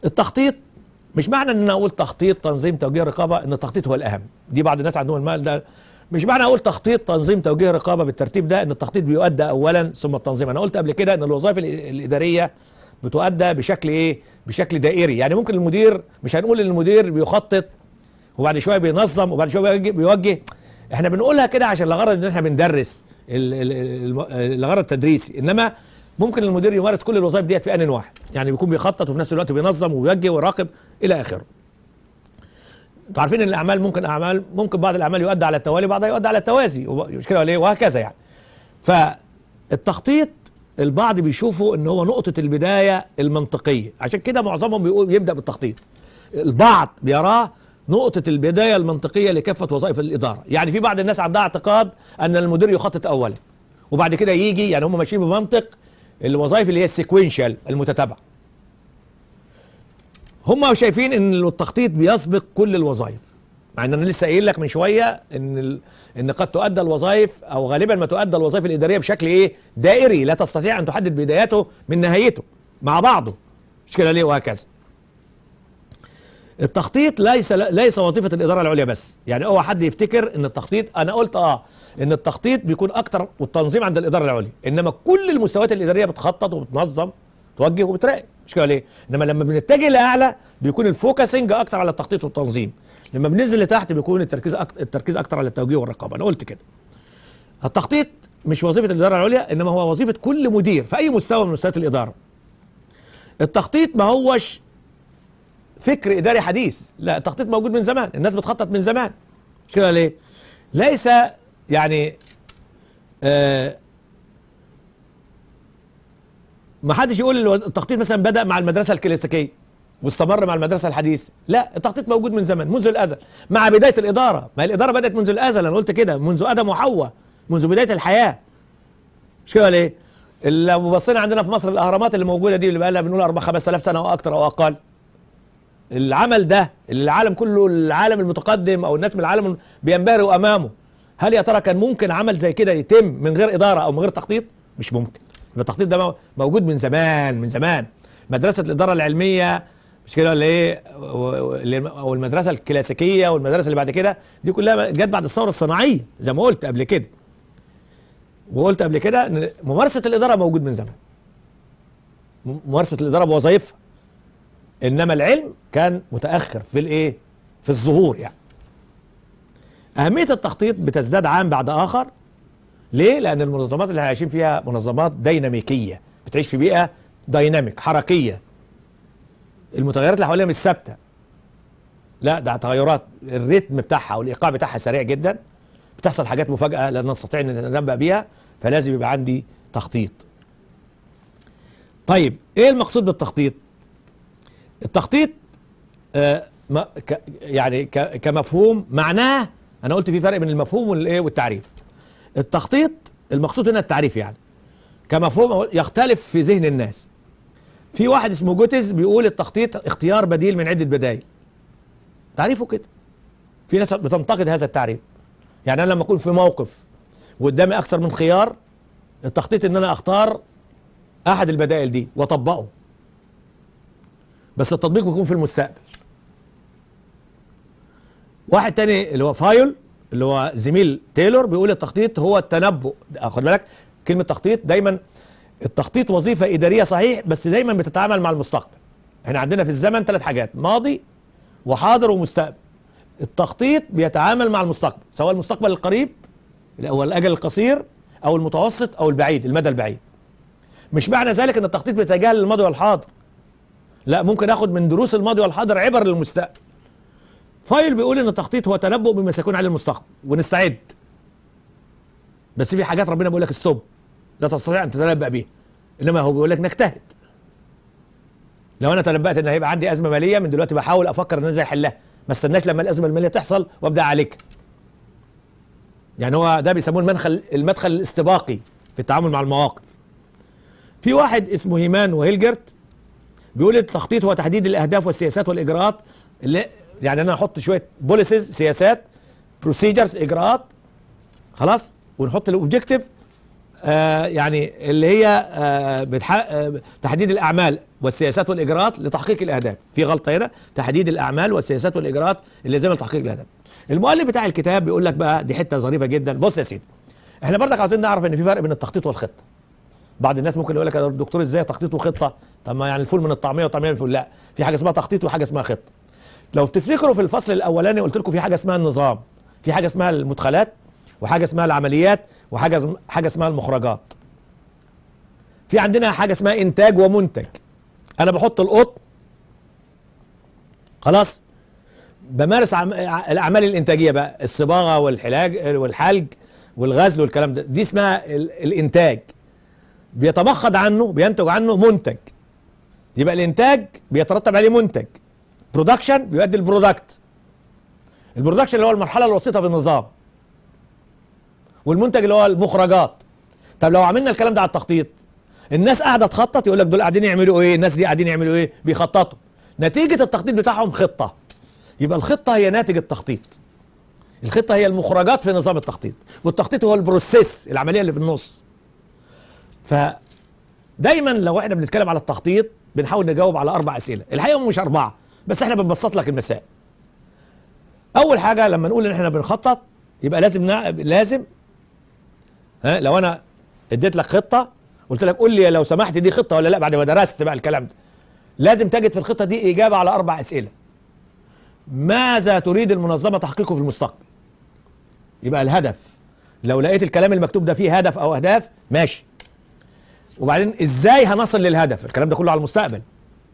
التخطيط مش معنى ان انا اقول تخطيط تنظيم توجيه رقابه ان التخطيط هو الاهم دي بعض الناس عندهم المال ده مش معنى اقول تخطيط تنظيم توجيه رقابه بالترتيب ده ان التخطيط بيؤدى اولا ثم التنظيم انا قلت قبل كده ان الوظائف الاداريه بتؤدى بشكل ايه بشكل دائري يعني ممكن المدير مش هنقول ان المدير بيخطط وبعد شويه بينظم وبعد شويه بيوجه احنا بنقولها كده عشان لغرض ان احنا بندرس لغرض تدريسي انما ممكن المدير يمارس كل الوظائف ديت في ان واحد يعني بيكون بيخطط وفي نفس الوقت بينظم ويوجه ويراقب الى اخره انتوا عارفين ان الاعمال ممكن اعمال ممكن بعض الاعمال يؤدى على التوالي بعضها يؤدى على التوازي مش كده ولا ايه وهكذا يعني فالتخطيط البعض بيشوفه ان هو نقطه البدايه المنطقيه عشان كده معظمهم بيقول يبدا بالتخطيط البعض بيراه نقطة البداية المنطقية لكافة وظائف الإدارة يعني في بعض الناس عندها اعتقاد أن المدير يخطط أولا وبعد كده يجي يعني هم ماشيين بمنطق الوظائف اللي هي السيكوينشال المتتابعه هم شايفين ان التخطيط بيسبق كل الوظائف مع ان انا لسه قايل لك من شويه ان ال... ان قد تؤدى الوظائف او غالبا ما تؤدى الوظائف الاداريه بشكل ايه دائري لا تستطيع ان تحدد بدايته من نهايته مع بعضه مش كده ليه وهكذا التخطيط ليس ليس وظيفه الاداره العليا بس يعني اوعى حد يفتكر ان التخطيط انا قلت اه ان التخطيط بيكون اكتر والتنظيم عند الاداره العليا انما كل المستويات الاداريه بتخطط وبتنظم توجه وبتراقب مش كده ليه انما لما بنتجه لاعلى بيكون الفوكسنج اكتر على التخطيط والتنظيم لما بننزل لتحت بيكون التركيز أكتر التركيز اكتر على التوجيه والرقابه انا قلت كده التخطيط مش وظيفه الاداره العليا انما هو وظيفه كل مدير في اي مستوى من مستويات الاداره التخطيط ما هوش فكر اداري حديث لا التخطيط موجود من زمان الناس بتخطط من زمان مش كده ليه ليس يعني آه ما حدش يقول التخطيط مثلا بدا مع المدرسه الكلاسيكيه واستمر مع المدرسه الحديثه لا التخطيط موجود من زمن منذ الازل مع بدايه الاداره ما الاداره بدات منذ الازل انا قلت كده منذ ادم وحواء منذ بدايه الحياه مش كده ولا ايه لو بصينا عندنا في مصر الاهرامات اللي موجوده دي اللي بقى لها بنقول 4 5000 سنه واكثر او اقل العمل ده اللي العالم كله العالم المتقدم او الناس من العالم بينبهروا امامه هل يا ترى كان ممكن عمل زي كده يتم من غير إدارة أو من غير تخطيط مش ممكن التخطيط ده موجود من زمان من زمان مدرسة الإدارة العلمية مش كده ولا ايه والمدرسه الكلاسيكيه والمدرسه اللي بعد كده دي كلها جت بعد الثوره الصناعيه زي ما قلت قبل كده وقلت قبل كده ان ممارسه الاداره موجود من زمان ممارسه الاداره بوظائفها انما العلم كان متاخر في الايه في الظهور يعني أهمية التخطيط بتزداد عام بعد آخر ليه؟ لأن المنظمات اللي عايشين فيها منظمات ديناميكية بتعيش في بيئة ديناميك حركية المتغيرات اللي حواليها مش ثابتة لا ده تغيرات الريتم بتاعها والإيقاع بتاعها سريع جدا بتحصل حاجات مفاجأة لا نستطيع أن نتنبأ بيها فلازم يبقى عندي تخطيط طيب إيه المقصود بالتخطيط؟ التخطيط آه يعني كمفهوم معناه انا قلت في فرق بين المفهوم والايه والتعريف التخطيط المقصود هنا التعريف يعني كمفهوم يختلف في ذهن الناس في واحد اسمه جوتز بيقول التخطيط اختيار بديل من عده بدائل تعريفه كده في ناس بتنتقد هذا التعريف يعني انا لما اكون في موقف وقدامي اكثر من خيار التخطيط ان انا اختار احد البدائل دي واطبقه بس التطبيق بيكون في المستقبل واحد تاني اللي هو فايل اللي هو زميل تايلور بيقول التخطيط هو التنبؤ خد بالك كلمه تخطيط دايما التخطيط وظيفه اداريه صحيح بس دايما بتتعامل مع المستقبل احنا عندنا في الزمن ثلاث حاجات ماضي وحاضر ومستقبل التخطيط بيتعامل مع المستقبل سواء المستقبل القريب او الاجل القصير او المتوسط او البعيد المدى البعيد مش معنى ذلك ان التخطيط بيتجاهل الماضي والحاضر لا ممكن اخد من دروس الماضي والحاضر عبر للمستقبل فايل بيقول ان التخطيط هو تنبؤ بما سيكون عليه المستقبل ونستعد بس في حاجات ربنا بيقول لك ستوب لا تستطيع ان تتنبأ بيها انما هو بيقول لك نجتهد لو انا تنبأت ان هيبقى عندي ازمه ماليه من دلوقتي بحاول افكر ان انا ازاي احلها ما استناش لما الازمه الماليه تحصل وابدا عليك يعني هو ده بيسموه المدخل المدخل الاستباقي في التعامل مع المواقف في واحد اسمه هيمان وهيلجرت بيقول التخطيط هو تحديد الاهداف والسياسات والاجراءات اللي يعني انا احط شويه بوليسز سياسات بروسيجرز اجراءات خلاص ونحط الاوبجيكتيف آه يعني اللي هي آه آه تحديد الاعمال والسياسات والاجراءات لتحقيق الاهداف في غلطه هنا تحديد الاعمال والسياسات والاجراءات اللازمه لتحقيق الاهداف المؤلف بتاع الكتاب بيقول لك بقى دي حته ظريفه جدا بص يا سيدي احنا برضك عاوزين نعرف ان في فرق بين التخطيط والخطه بعض الناس ممكن يقول لك يا دكتور ازاي تخطيط وخطه طب ما يعني الفول من الطعميه والطعميه من الفول لا في حاجه اسمها تخطيط وحاجه اسمها خطه لو تفتكروا في الفصل الاولاني قلت لكم في حاجه اسمها النظام في حاجه اسمها المدخلات وحاجه اسمها العمليات وحاجه حاجه اسمها المخرجات في عندنا حاجه اسمها انتاج ومنتج انا بحط القطن خلاص بمارس عم... الاعمال الانتاجيه بقى الصباغه والحلاج والحلج والغزل والكلام ده دي اسمها ال... الانتاج بيتمخض عنه بينتج عنه منتج يبقى الانتاج بيترتب عليه منتج برودكشن بيؤدي البرودكت البرودكشن اللي هو المرحله الوسيطه في النظام والمنتج اللي هو المخرجات طب لو عملنا الكلام ده على التخطيط الناس قاعده تخطط يقول لك دول قاعدين يعملوا ايه الناس دي قاعدين يعملوا ايه بيخططوا نتيجه التخطيط بتاعهم خطه يبقى الخطه هي ناتج التخطيط الخطه هي المخرجات في نظام التخطيط والتخطيط هو البروسيس العمليه اللي في النص دايما لو احنا بنتكلم على التخطيط بنحاول نجاوب على اربع اسئله الحقيقه مش اربعه بس احنا بنبسط لك المسائل اول حاجه لما نقول ان احنا بنخطط يبقى لازم نع... لازم ها لو انا اديت لك خطه قلت لك قول لي لو سمحت دي خطه ولا لا بعد ما درست بقى الكلام ده لازم تجد في الخطه دي اجابه على اربع اسئله ماذا تريد المنظمه تحقيقه في المستقبل يبقى الهدف لو لقيت الكلام المكتوب ده فيه هدف او اهداف ماشي وبعدين ازاي هنصل للهدف الكلام ده كله على المستقبل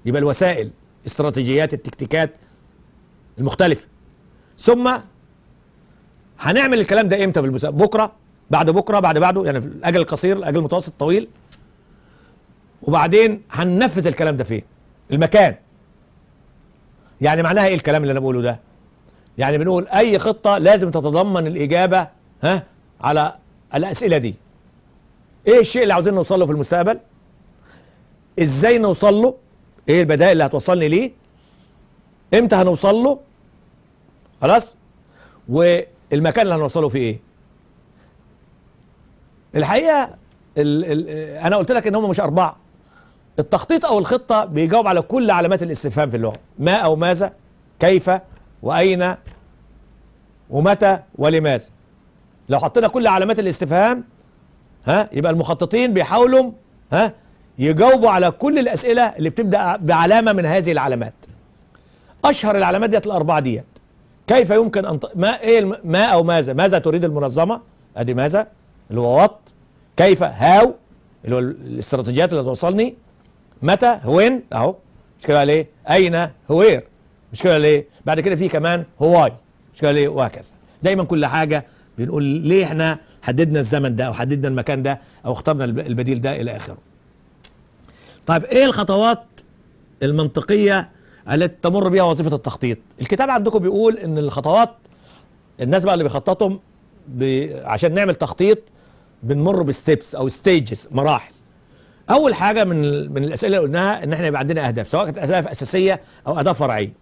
يبقى الوسائل استراتيجيات التكتيكات المختلفه ثم هنعمل الكلام ده امتى في بكره بعد بكره بعد بعده يعني في الاجل القصير الاجل المتوسط الطويل وبعدين هننفذ الكلام ده فين المكان يعني معناها ايه الكلام اللي انا بقوله ده يعني بنقول اي خطه لازم تتضمن الاجابه ها على الاسئله دي ايه الشيء اللي عاوزين نوصل له في المستقبل ازاي نوصل له ايه البدائل اللي هتوصلني ليه امتى هنوصل له خلاص والمكان اللي هنوصله فيه ايه الحقيقه الـ الـ انا قلت لك ان هم مش اربعه التخطيط او الخطه بيجاوب على كل علامات الاستفهام في اللغه ما او ماذا كيف واين ومتى ولماذا لو حطينا كل علامات الاستفهام ها يبقى المخططين بيحاولوا ها يجاوبوا على كل الأسئلة اللي بتبدأ بعلامة من هذه العلامات أشهر العلامات ديت الأربعة ديت كيف يمكن أن ط... ما إيه الم... ما أو ماذا ماذا تريد المنظمة أدي ماذا اللي هو وات كيف هاو اللي هو الاستراتيجيات اللي توصلني متى وين أهو مش كده ليه أين هوير مش كده ليه بعد كده في كمان هواي مش كده ليه وهكذا دايما كل حاجة بنقول ليه احنا حددنا الزمن ده أو حددنا المكان ده أو اخترنا البديل ده إلى آخره طيب ايه الخطوات المنطقيه التي تمر بها وظيفه التخطيط الكتاب عندكم بيقول ان الخطوات الناس بقى اللي بيخططهم بي عشان نعمل تخطيط بنمر بستيبس او ستيجز مراحل اول حاجه من من الاسئله اللي قلناها ان احنا يبقى عندنا اهداف سواء كانت اهداف اساسيه او اهداف فرعيه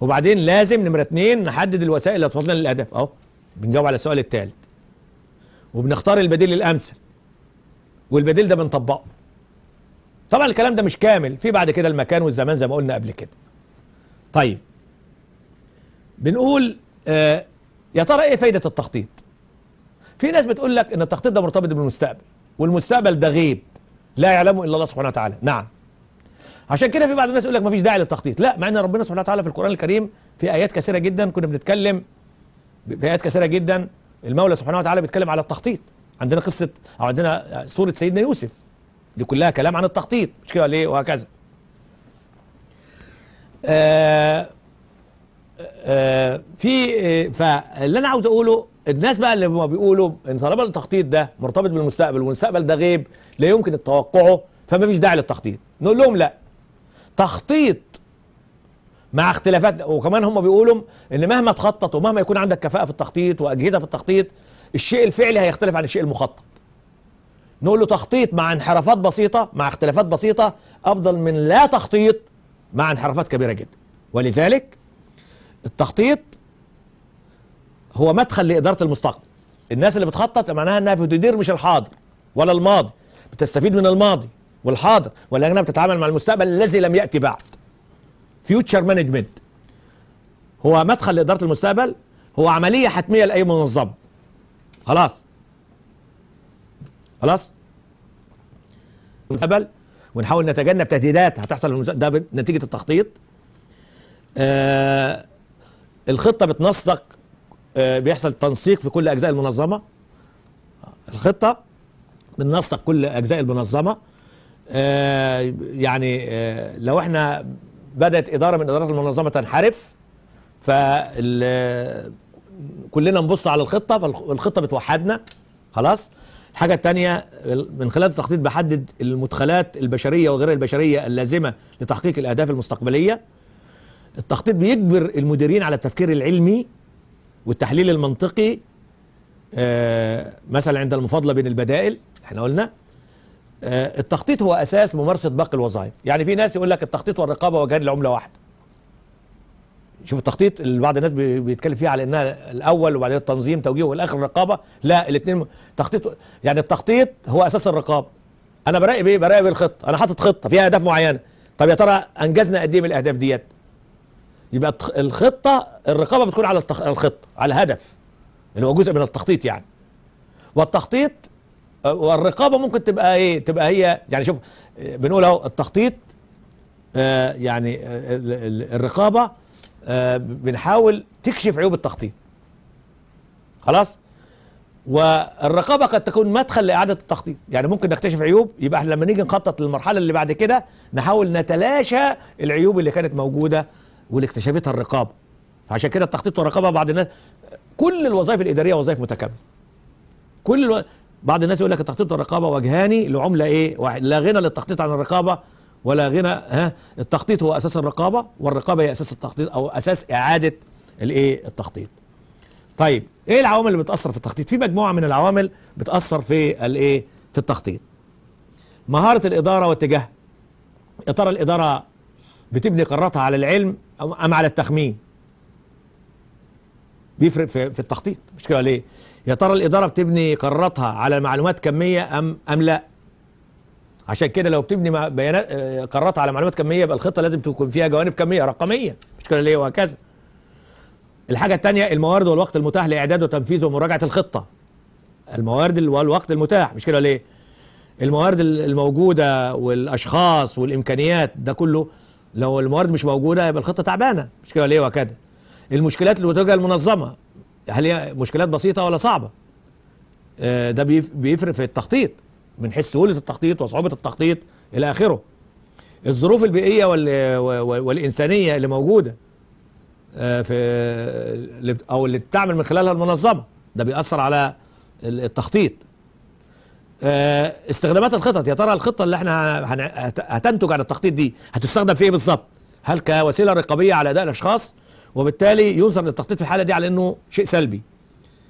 وبعدين لازم نمره اتنين نحدد الوسائل اللي هتوصلنا للاهداف اهو بنجاوب على السؤال الثالث وبنختار البديل الامثل والبديل ده بنطبقه طبعا الكلام ده مش كامل في بعد كده المكان والزمان زي ما قلنا قبل كده طيب بنقول آه يا ترى ايه فايده التخطيط في ناس بتقول لك ان التخطيط ده مرتبط بالمستقبل والمستقبل ده غيب لا يعلمه الا الله سبحانه وتعالى نعم عشان كده في بعض الناس يقول لك مفيش داعي للتخطيط لا مع ان ربنا سبحانه وتعالى في القران الكريم في ايات كثيره جدا كنا بنتكلم في ايات كثيره جدا المولى سبحانه وتعالى بيتكلم على التخطيط عندنا قصه او عندنا سوره سيدنا يوسف دي كلها كلام عن التخطيط مش كده ليه وهكذا آآ آه، آآ آه، آه، في فاللي انا عاوز اقوله الناس بقى اللي ما بيقولوا ان طالما التخطيط ده مرتبط بالمستقبل والمستقبل ده غيب لا يمكن توقعه فما فيش داعي للتخطيط نقول لهم لا تخطيط مع اختلافات وكمان هم بيقولوا ان مهما تخطط ومهما يكون عندك كفاءه في التخطيط واجهزه في التخطيط الشيء الفعلي هيختلف عن الشيء المخطط نقول له تخطيط مع انحرافات بسيطة مع اختلافات بسيطة أفضل من لا تخطيط مع انحرافات كبيرة جدا ولذلك التخطيط هو مدخل لإدارة المستقبل الناس اللي بتخطط معناها انها بتدير مش الحاضر ولا الماضي بتستفيد من الماضي والحاضر ولكنها بتتعامل مع المستقبل الذي لم ياتي بعد فيوتشر مانجمنت هو مدخل لاداره المستقبل هو عمليه حتميه لاي منظمه خلاص خلاص قبل ونحاول نتجنب تهديدات هتحصل ده نتيجه التخطيط آه الخطه بتنسق آه بيحصل تنسيق في كل اجزاء المنظمه الخطه بننسق كل اجزاء المنظمه آه يعني آه لو احنا بدات اداره من ادارات المنظمه تنحرف ف كلنا نبص على الخطه فالخطه بتوحدنا خلاص الحاجه الثانيه من خلال التخطيط بحدد المدخلات البشريه وغير البشريه اللازمه لتحقيق الاهداف المستقبليه التخطيط بيجبر المديرين على التفكير العلمي والتحليل المنطقي آه، مثلا عند المفاضله بين البدائل احنا قلنا آه، التخطيط هو اساس ممارسه باقي الوظائف يعني في ناس يقول لك التخطيط والرقابه وجهان لعمله واحده شوف التخطيط اللي بعض الناس بيتكلم فيه على انها الاول وبعدين التنظيم توجيه والاخر الرقابه لا الاثنين تخطيط يعني التخطيط هو اساس الرقابه انا براقب ايه براقب الخطه انا حاطط خطه فيها اهداف معينه طب يا ترى انجزنا قد ايه من الاهداف ديت يبقى الخطه الرقابه بتكون على الخطه على الهدف اللي يعني هو جزء من التخطيط يعني والتخطيط آه، والرقابه ممكن تبقى ايه تبقى هي يعني شوف آه، بنقول اهو التخطيط آه يعني آه، الرقابه آه، بنحاول تكشف عيوب التخطيط خلاص والرقابه قد تكون مدخل لاعاده التخطيط يعني ممكن نكتشف عيوب يبقى احنا لما نيجي نخطط للمرحله اللي بعد كده نحاول نتلاشى العيوب اللي كانت موجوده واللي اكتشفتها الرقابه عشان كده التخطيط والرقابه بعض الناس كل الوظائف الاداريه وظائف متكامله كل الو... بعض الناس يقول لك التخطيط والرقابه وجهان لعمله ايه لا غنى للتخطيط عن الرقابه ولا غنى ها التخطيط هو اساس الرقابه والرقابه هي اساس التخطيط او اساس اعاده الايه التخطيط طيب ايه العوامل اللي بتاثر في التخطيط في مجموعه من العوامل بتاثر في الايه في التخطيط مهاره الاداره واتجاه ترى الاداره بتبني قراراتها على العلم ام على التخمين بيفرق في, في التخطيط مش كده ليه يا ترى الاداره بتبني قراراتها على معلومات كميه ام ام لا عشان كده لو بتبني بيانات آه، قرارات على معلومات كميه يبقى الخطه لازم تكون فيها جوانب كميه رقميه مش كده ليه وهكذا الحاجه الثانيه الموارد والوقت المتاح لاعداد وتنفيذ ومراجعه الخطه الموارد والوقت المتاح مش كده ليه الموارد الموجوده والاشخاص والامكانيات ده كله لو الموارد مش موجوده يبقى الخطه تعبانه مش كده ليه وهكذا المشكلات اللي بتواجه المنظمه هل هي مشكلات بسيطه ولا صعبه آه، ده بيفرق في التخطيط من حيث سهوله التخطيط وصعوبه التخطيط الى اخره الظروف البيئيه وال... والانسانيه اللي موجوده آه، في او اللي بتعمل من خلالها المنظمه ده بيأثر على التخطيط آه، استخدامات الخطط يا ترى الخطه اللي احنا هتنتج عن التخطيط دي هتستخدم في ايه بالظبط هل كوسيله رقابيه على اداء الاشخاص وبالتالي ينظر للتخطيط في الحاله دي على انه شيء سلبي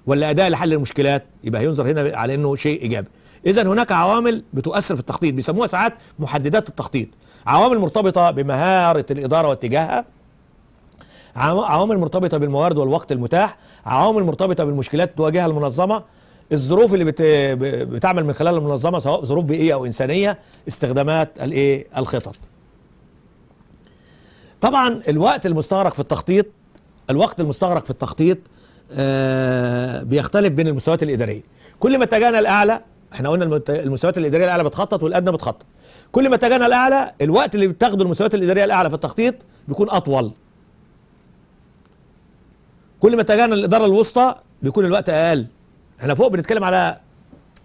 ولا اداء لحل المشكلات يبقى هينظر هنا على انه شيء ايجابي إذا هناك عوامل بتؤثر في التخطيط بيسموها ساعات محددات التخطيط عوامل مرتبطة بمهارة الإدارة واتجاهها عوامل مرتبطة بالموارد والوقت المتاح عوامل مرتبطة بالمشكلات تواجهها المنظمة الظروف اللي بت... بتعمل من خلال المنظمة سواء ظروف بيئية أو إنسانية استخدامات الإيه الخطط طبعا الوقت المستغرق في التخطيط الوقت المستغرق في التخطيط آه بيختلف بين المستويات الإدارية كل ما اتجهنا الأعلى احنا قلنا المستويات الاداريه الاعلى بتخطط والادنى بتخطط كل ما اتجهنا الاعلى الوقت اللي بتاخده المستويات الاداريه الاعلى في التخطيط بيكون اطول كل ما اتجهنا الاداره الوسطى بيكون الوقت اقل احنا فوق بنتكلم على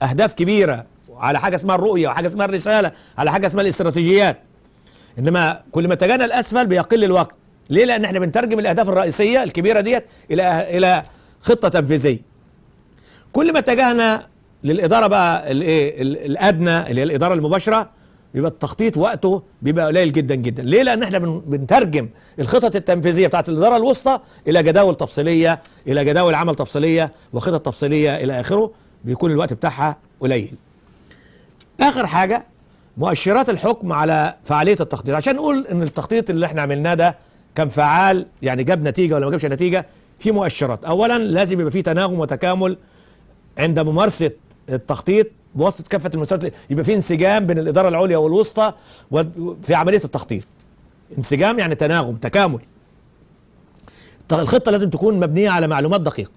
اهداف كبيره على حاجه اسمها الرؤيه وحاجه اسمها الرساله على حاجه اسمها الاستراتيجيات انما كل ما اتجهنا الاسفل بيقل الوقت ليه لان احنا بنترجم الاهداف الرئيسيه الكبيره ديت الى أه-، الى خطه تنفيذيه كل ما اتجهنا للاداره بقى الايه الادنى اللي هي الاداره المباشره بيبقى التخطيط وقته بيبقى قليل جدا جدا ليه لان احنا بنترجم الخطط التنفيذيه بتاعه الاداره الوسطى الى جداول تفصيليه الى جداول عمل تفصيليه وخطط تفصيليه الى اخره بيكون الوقت بتاعها قليل اخر حاجه مؤشرات الحكم على فعاليه التخطيط عشان نقول ان التخطيط اللي احنا عملناه ده كان فعال يعني جاب نتيجه ولا ما جابش نتيجه في مؤشرات اولا لازم يبقى في تناغم وتكامل عند ممارسه التخطيط بواسطه كافه المستويات يبقى في انسجام بين الاداره العليا والوسطى في عمليه التخطيط انسجام يعني تناغم تكامل الخطه لازم تكون مبنيه على معلومات دقيقه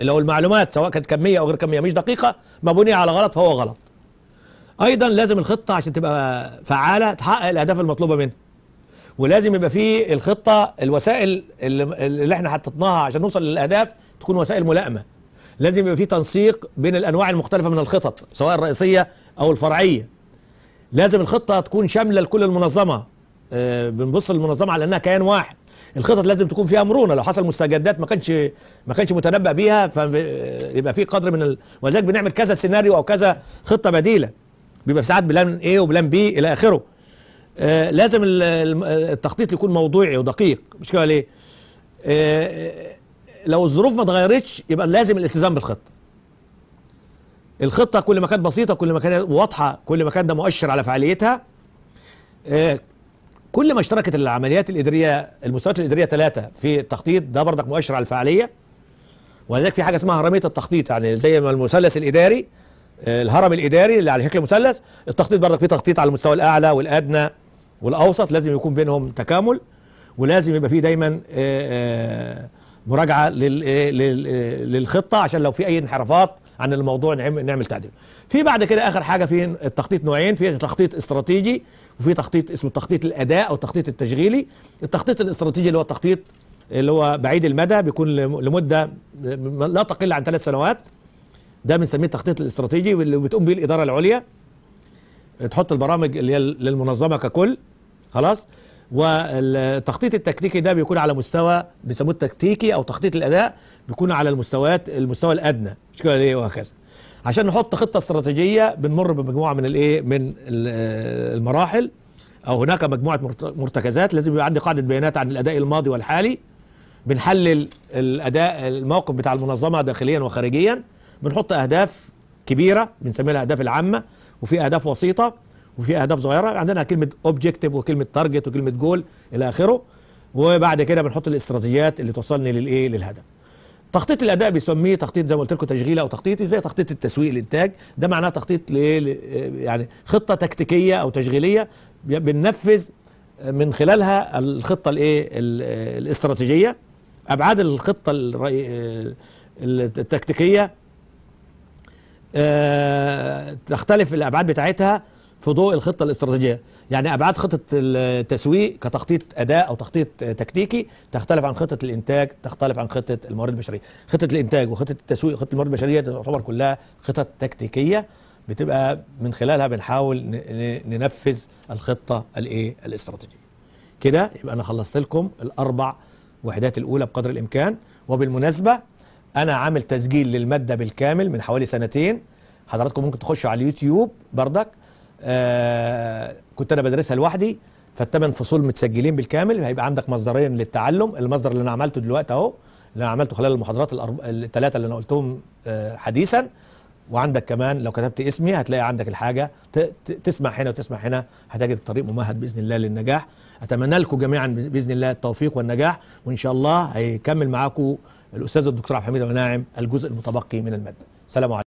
لو المعلومات سواء كانت كميه او غير كميه مش دقيقه مبنيه على غلط فهو غلط ايضا لازم الخطه عشان تبقى فعاله تحقق الاهداف المطلوبه منها ولازم يبقى في الخطه الوسائل اللي, اللي احنا حطيناها عشان نوصل للاهداف تكون وسائل ملائمه لازم يبقى في تنسيق بين الانواع المختلفه من الخطط سواء الرئيسيه او الفرعيه لازم الخطه تكون شامله لكل المنظمه آه، بنبص للمنظمه على انها كيان واحد الخطط لازم تكون فيها مرونه لو حصل مستجدات ما كانش ما كانش متنبأ بيها فيبقى في قدر من ال... ولذلك بنعمل كذا سيناريو او كذا خطه بديله بيبقى في ساعات بلان ايه وبلان بي الى اخره آه لازم التخطيط يكون موضوعي ودقيق مش كده ليه آه, آه، لو الظروف ما اتغيرتش يبقى لازم الالتزام بالخطه الخطه كل ما كانت بسيطه كل ما كانت واضحه كل ما كان ده مؤشر على فعاليتها آه، كل ما اشتركت العمليات الاداريه المستويات الاداريه ثلاثه في التخطيط ده برضك مؤشر على الفعاليه ولذلك في حاجه اسمها هرميه التخطيط يعني زي ما المثلث الاداري آه، الهرم الاداري اللي على شكل مثلث التخطيط برضك في تخطيط على المستوى الاعلى والادنى والاوسط لازم يكون بينهم تكامل ولازم يبقى فيه دايما آآ آه، آآ مراجعه إيه، إيه، للخطه عشان لو في اي انحرافات عن الموضوع نعم- نعمل تعديل في بعد كده اخر حاجه في التخطيط نوعين في تخطيط استراتيجي وفي تخطيط اسمه تخطيط الاداء او التخطيط التشغيلي التخطيط الاستراتيجي اللي هو التخطيط اللي هو بعيد المدى بيكون لمده لا تقل عن ثلاث سنوات ده بنسميه التخطيط الاستراتيجي واللي بتقوم به الاداره العليا تحط البرامج اللي هي للمنظمه ككل خلاص والتخطيط التكتيكي ده بيكون على مستوى بيسموه التكتيكي او تخطيط الاداء بيكون على المستويات المستوى الادنى مش كده ليه وهكذا عشان نحط خطه استراتيجيه بنمر بمجموعه من الايه من آه، المراحل او هناك مجموعه مرتكزات لازم يبقى عندي قاعده بيانات عن الاداء الماضي والحالي بنحلل الاداء الموقف بتاع المنظمه داخليا وخارجيا بنحط اهداف كبيره بنسميها الاهداف العامه وفي اهداف وسيطه وفي اهداف صغيره عندنا كلمه اوبجيكتيف وكلمه تارجت وكلمه جول الى اخره وبعد كده بنحط الاستراتيجيات اللي توصلني للايه للهدف تخطيط الاداء بيسميه تخطيط زي ما قلت لكم تشغيل او تخطيطي زي تخطيط التسويق الانتاج ده معناه تخطيط يعني خطه تكتيكيه او تشغيليه بننفذ من خلالها الخطه الايه الاستراتيجيه ابعاد الخطه التكتيكيه آه، تختلف الابعاد بتاعتها في ضوء الخطه الاستراتيجيه يعني ابعاد خطه التسويق كتخطيط اداء او تخطيط تكتيكي تختلف عن خطه الانتاج تختلف عن خطه الموارد البشريه خطه الانتاج وخطه التسويق وخطه الموارد البشريه تعتبر كلها خطط تكتيكيه بتبقى من خلالها بنحاول ننفذ الخطه الايه الاستراتيجيه كده يبقى انا خلصت لكم الاربع وحدات الاولى بقدر الامكان وبالمناسبه انا عامل تسجيل للماده بالكامل من حوالي سنتين حضراتكم ممكن تخشوا على اليوتيوب بردك آه، كنت انا بدرسها لوحدي فالثمان فصول متسجلين بالكامل هيبقى عندك مصدرين للتعلم المصدر اللي انا عملته دلوقتي اهو اللي انا عملته خلال المحاضرات الثلاثه اللي انا قلتهم آه، حديثا وعندك كمان لو كتبت اسمي هتلاقي عندك الحاجه تسمع هنا وتسمع هنا هتجد الطريق ممهد باذن الله للنجاح اتمنى لكم جميعا باذن الله التوفيق والنجاح وان شاء الله هيكمل معاكم الاستاذ الدكتور عبد الحميد المناعم الجزء المتبقي من الماده سلام عليكم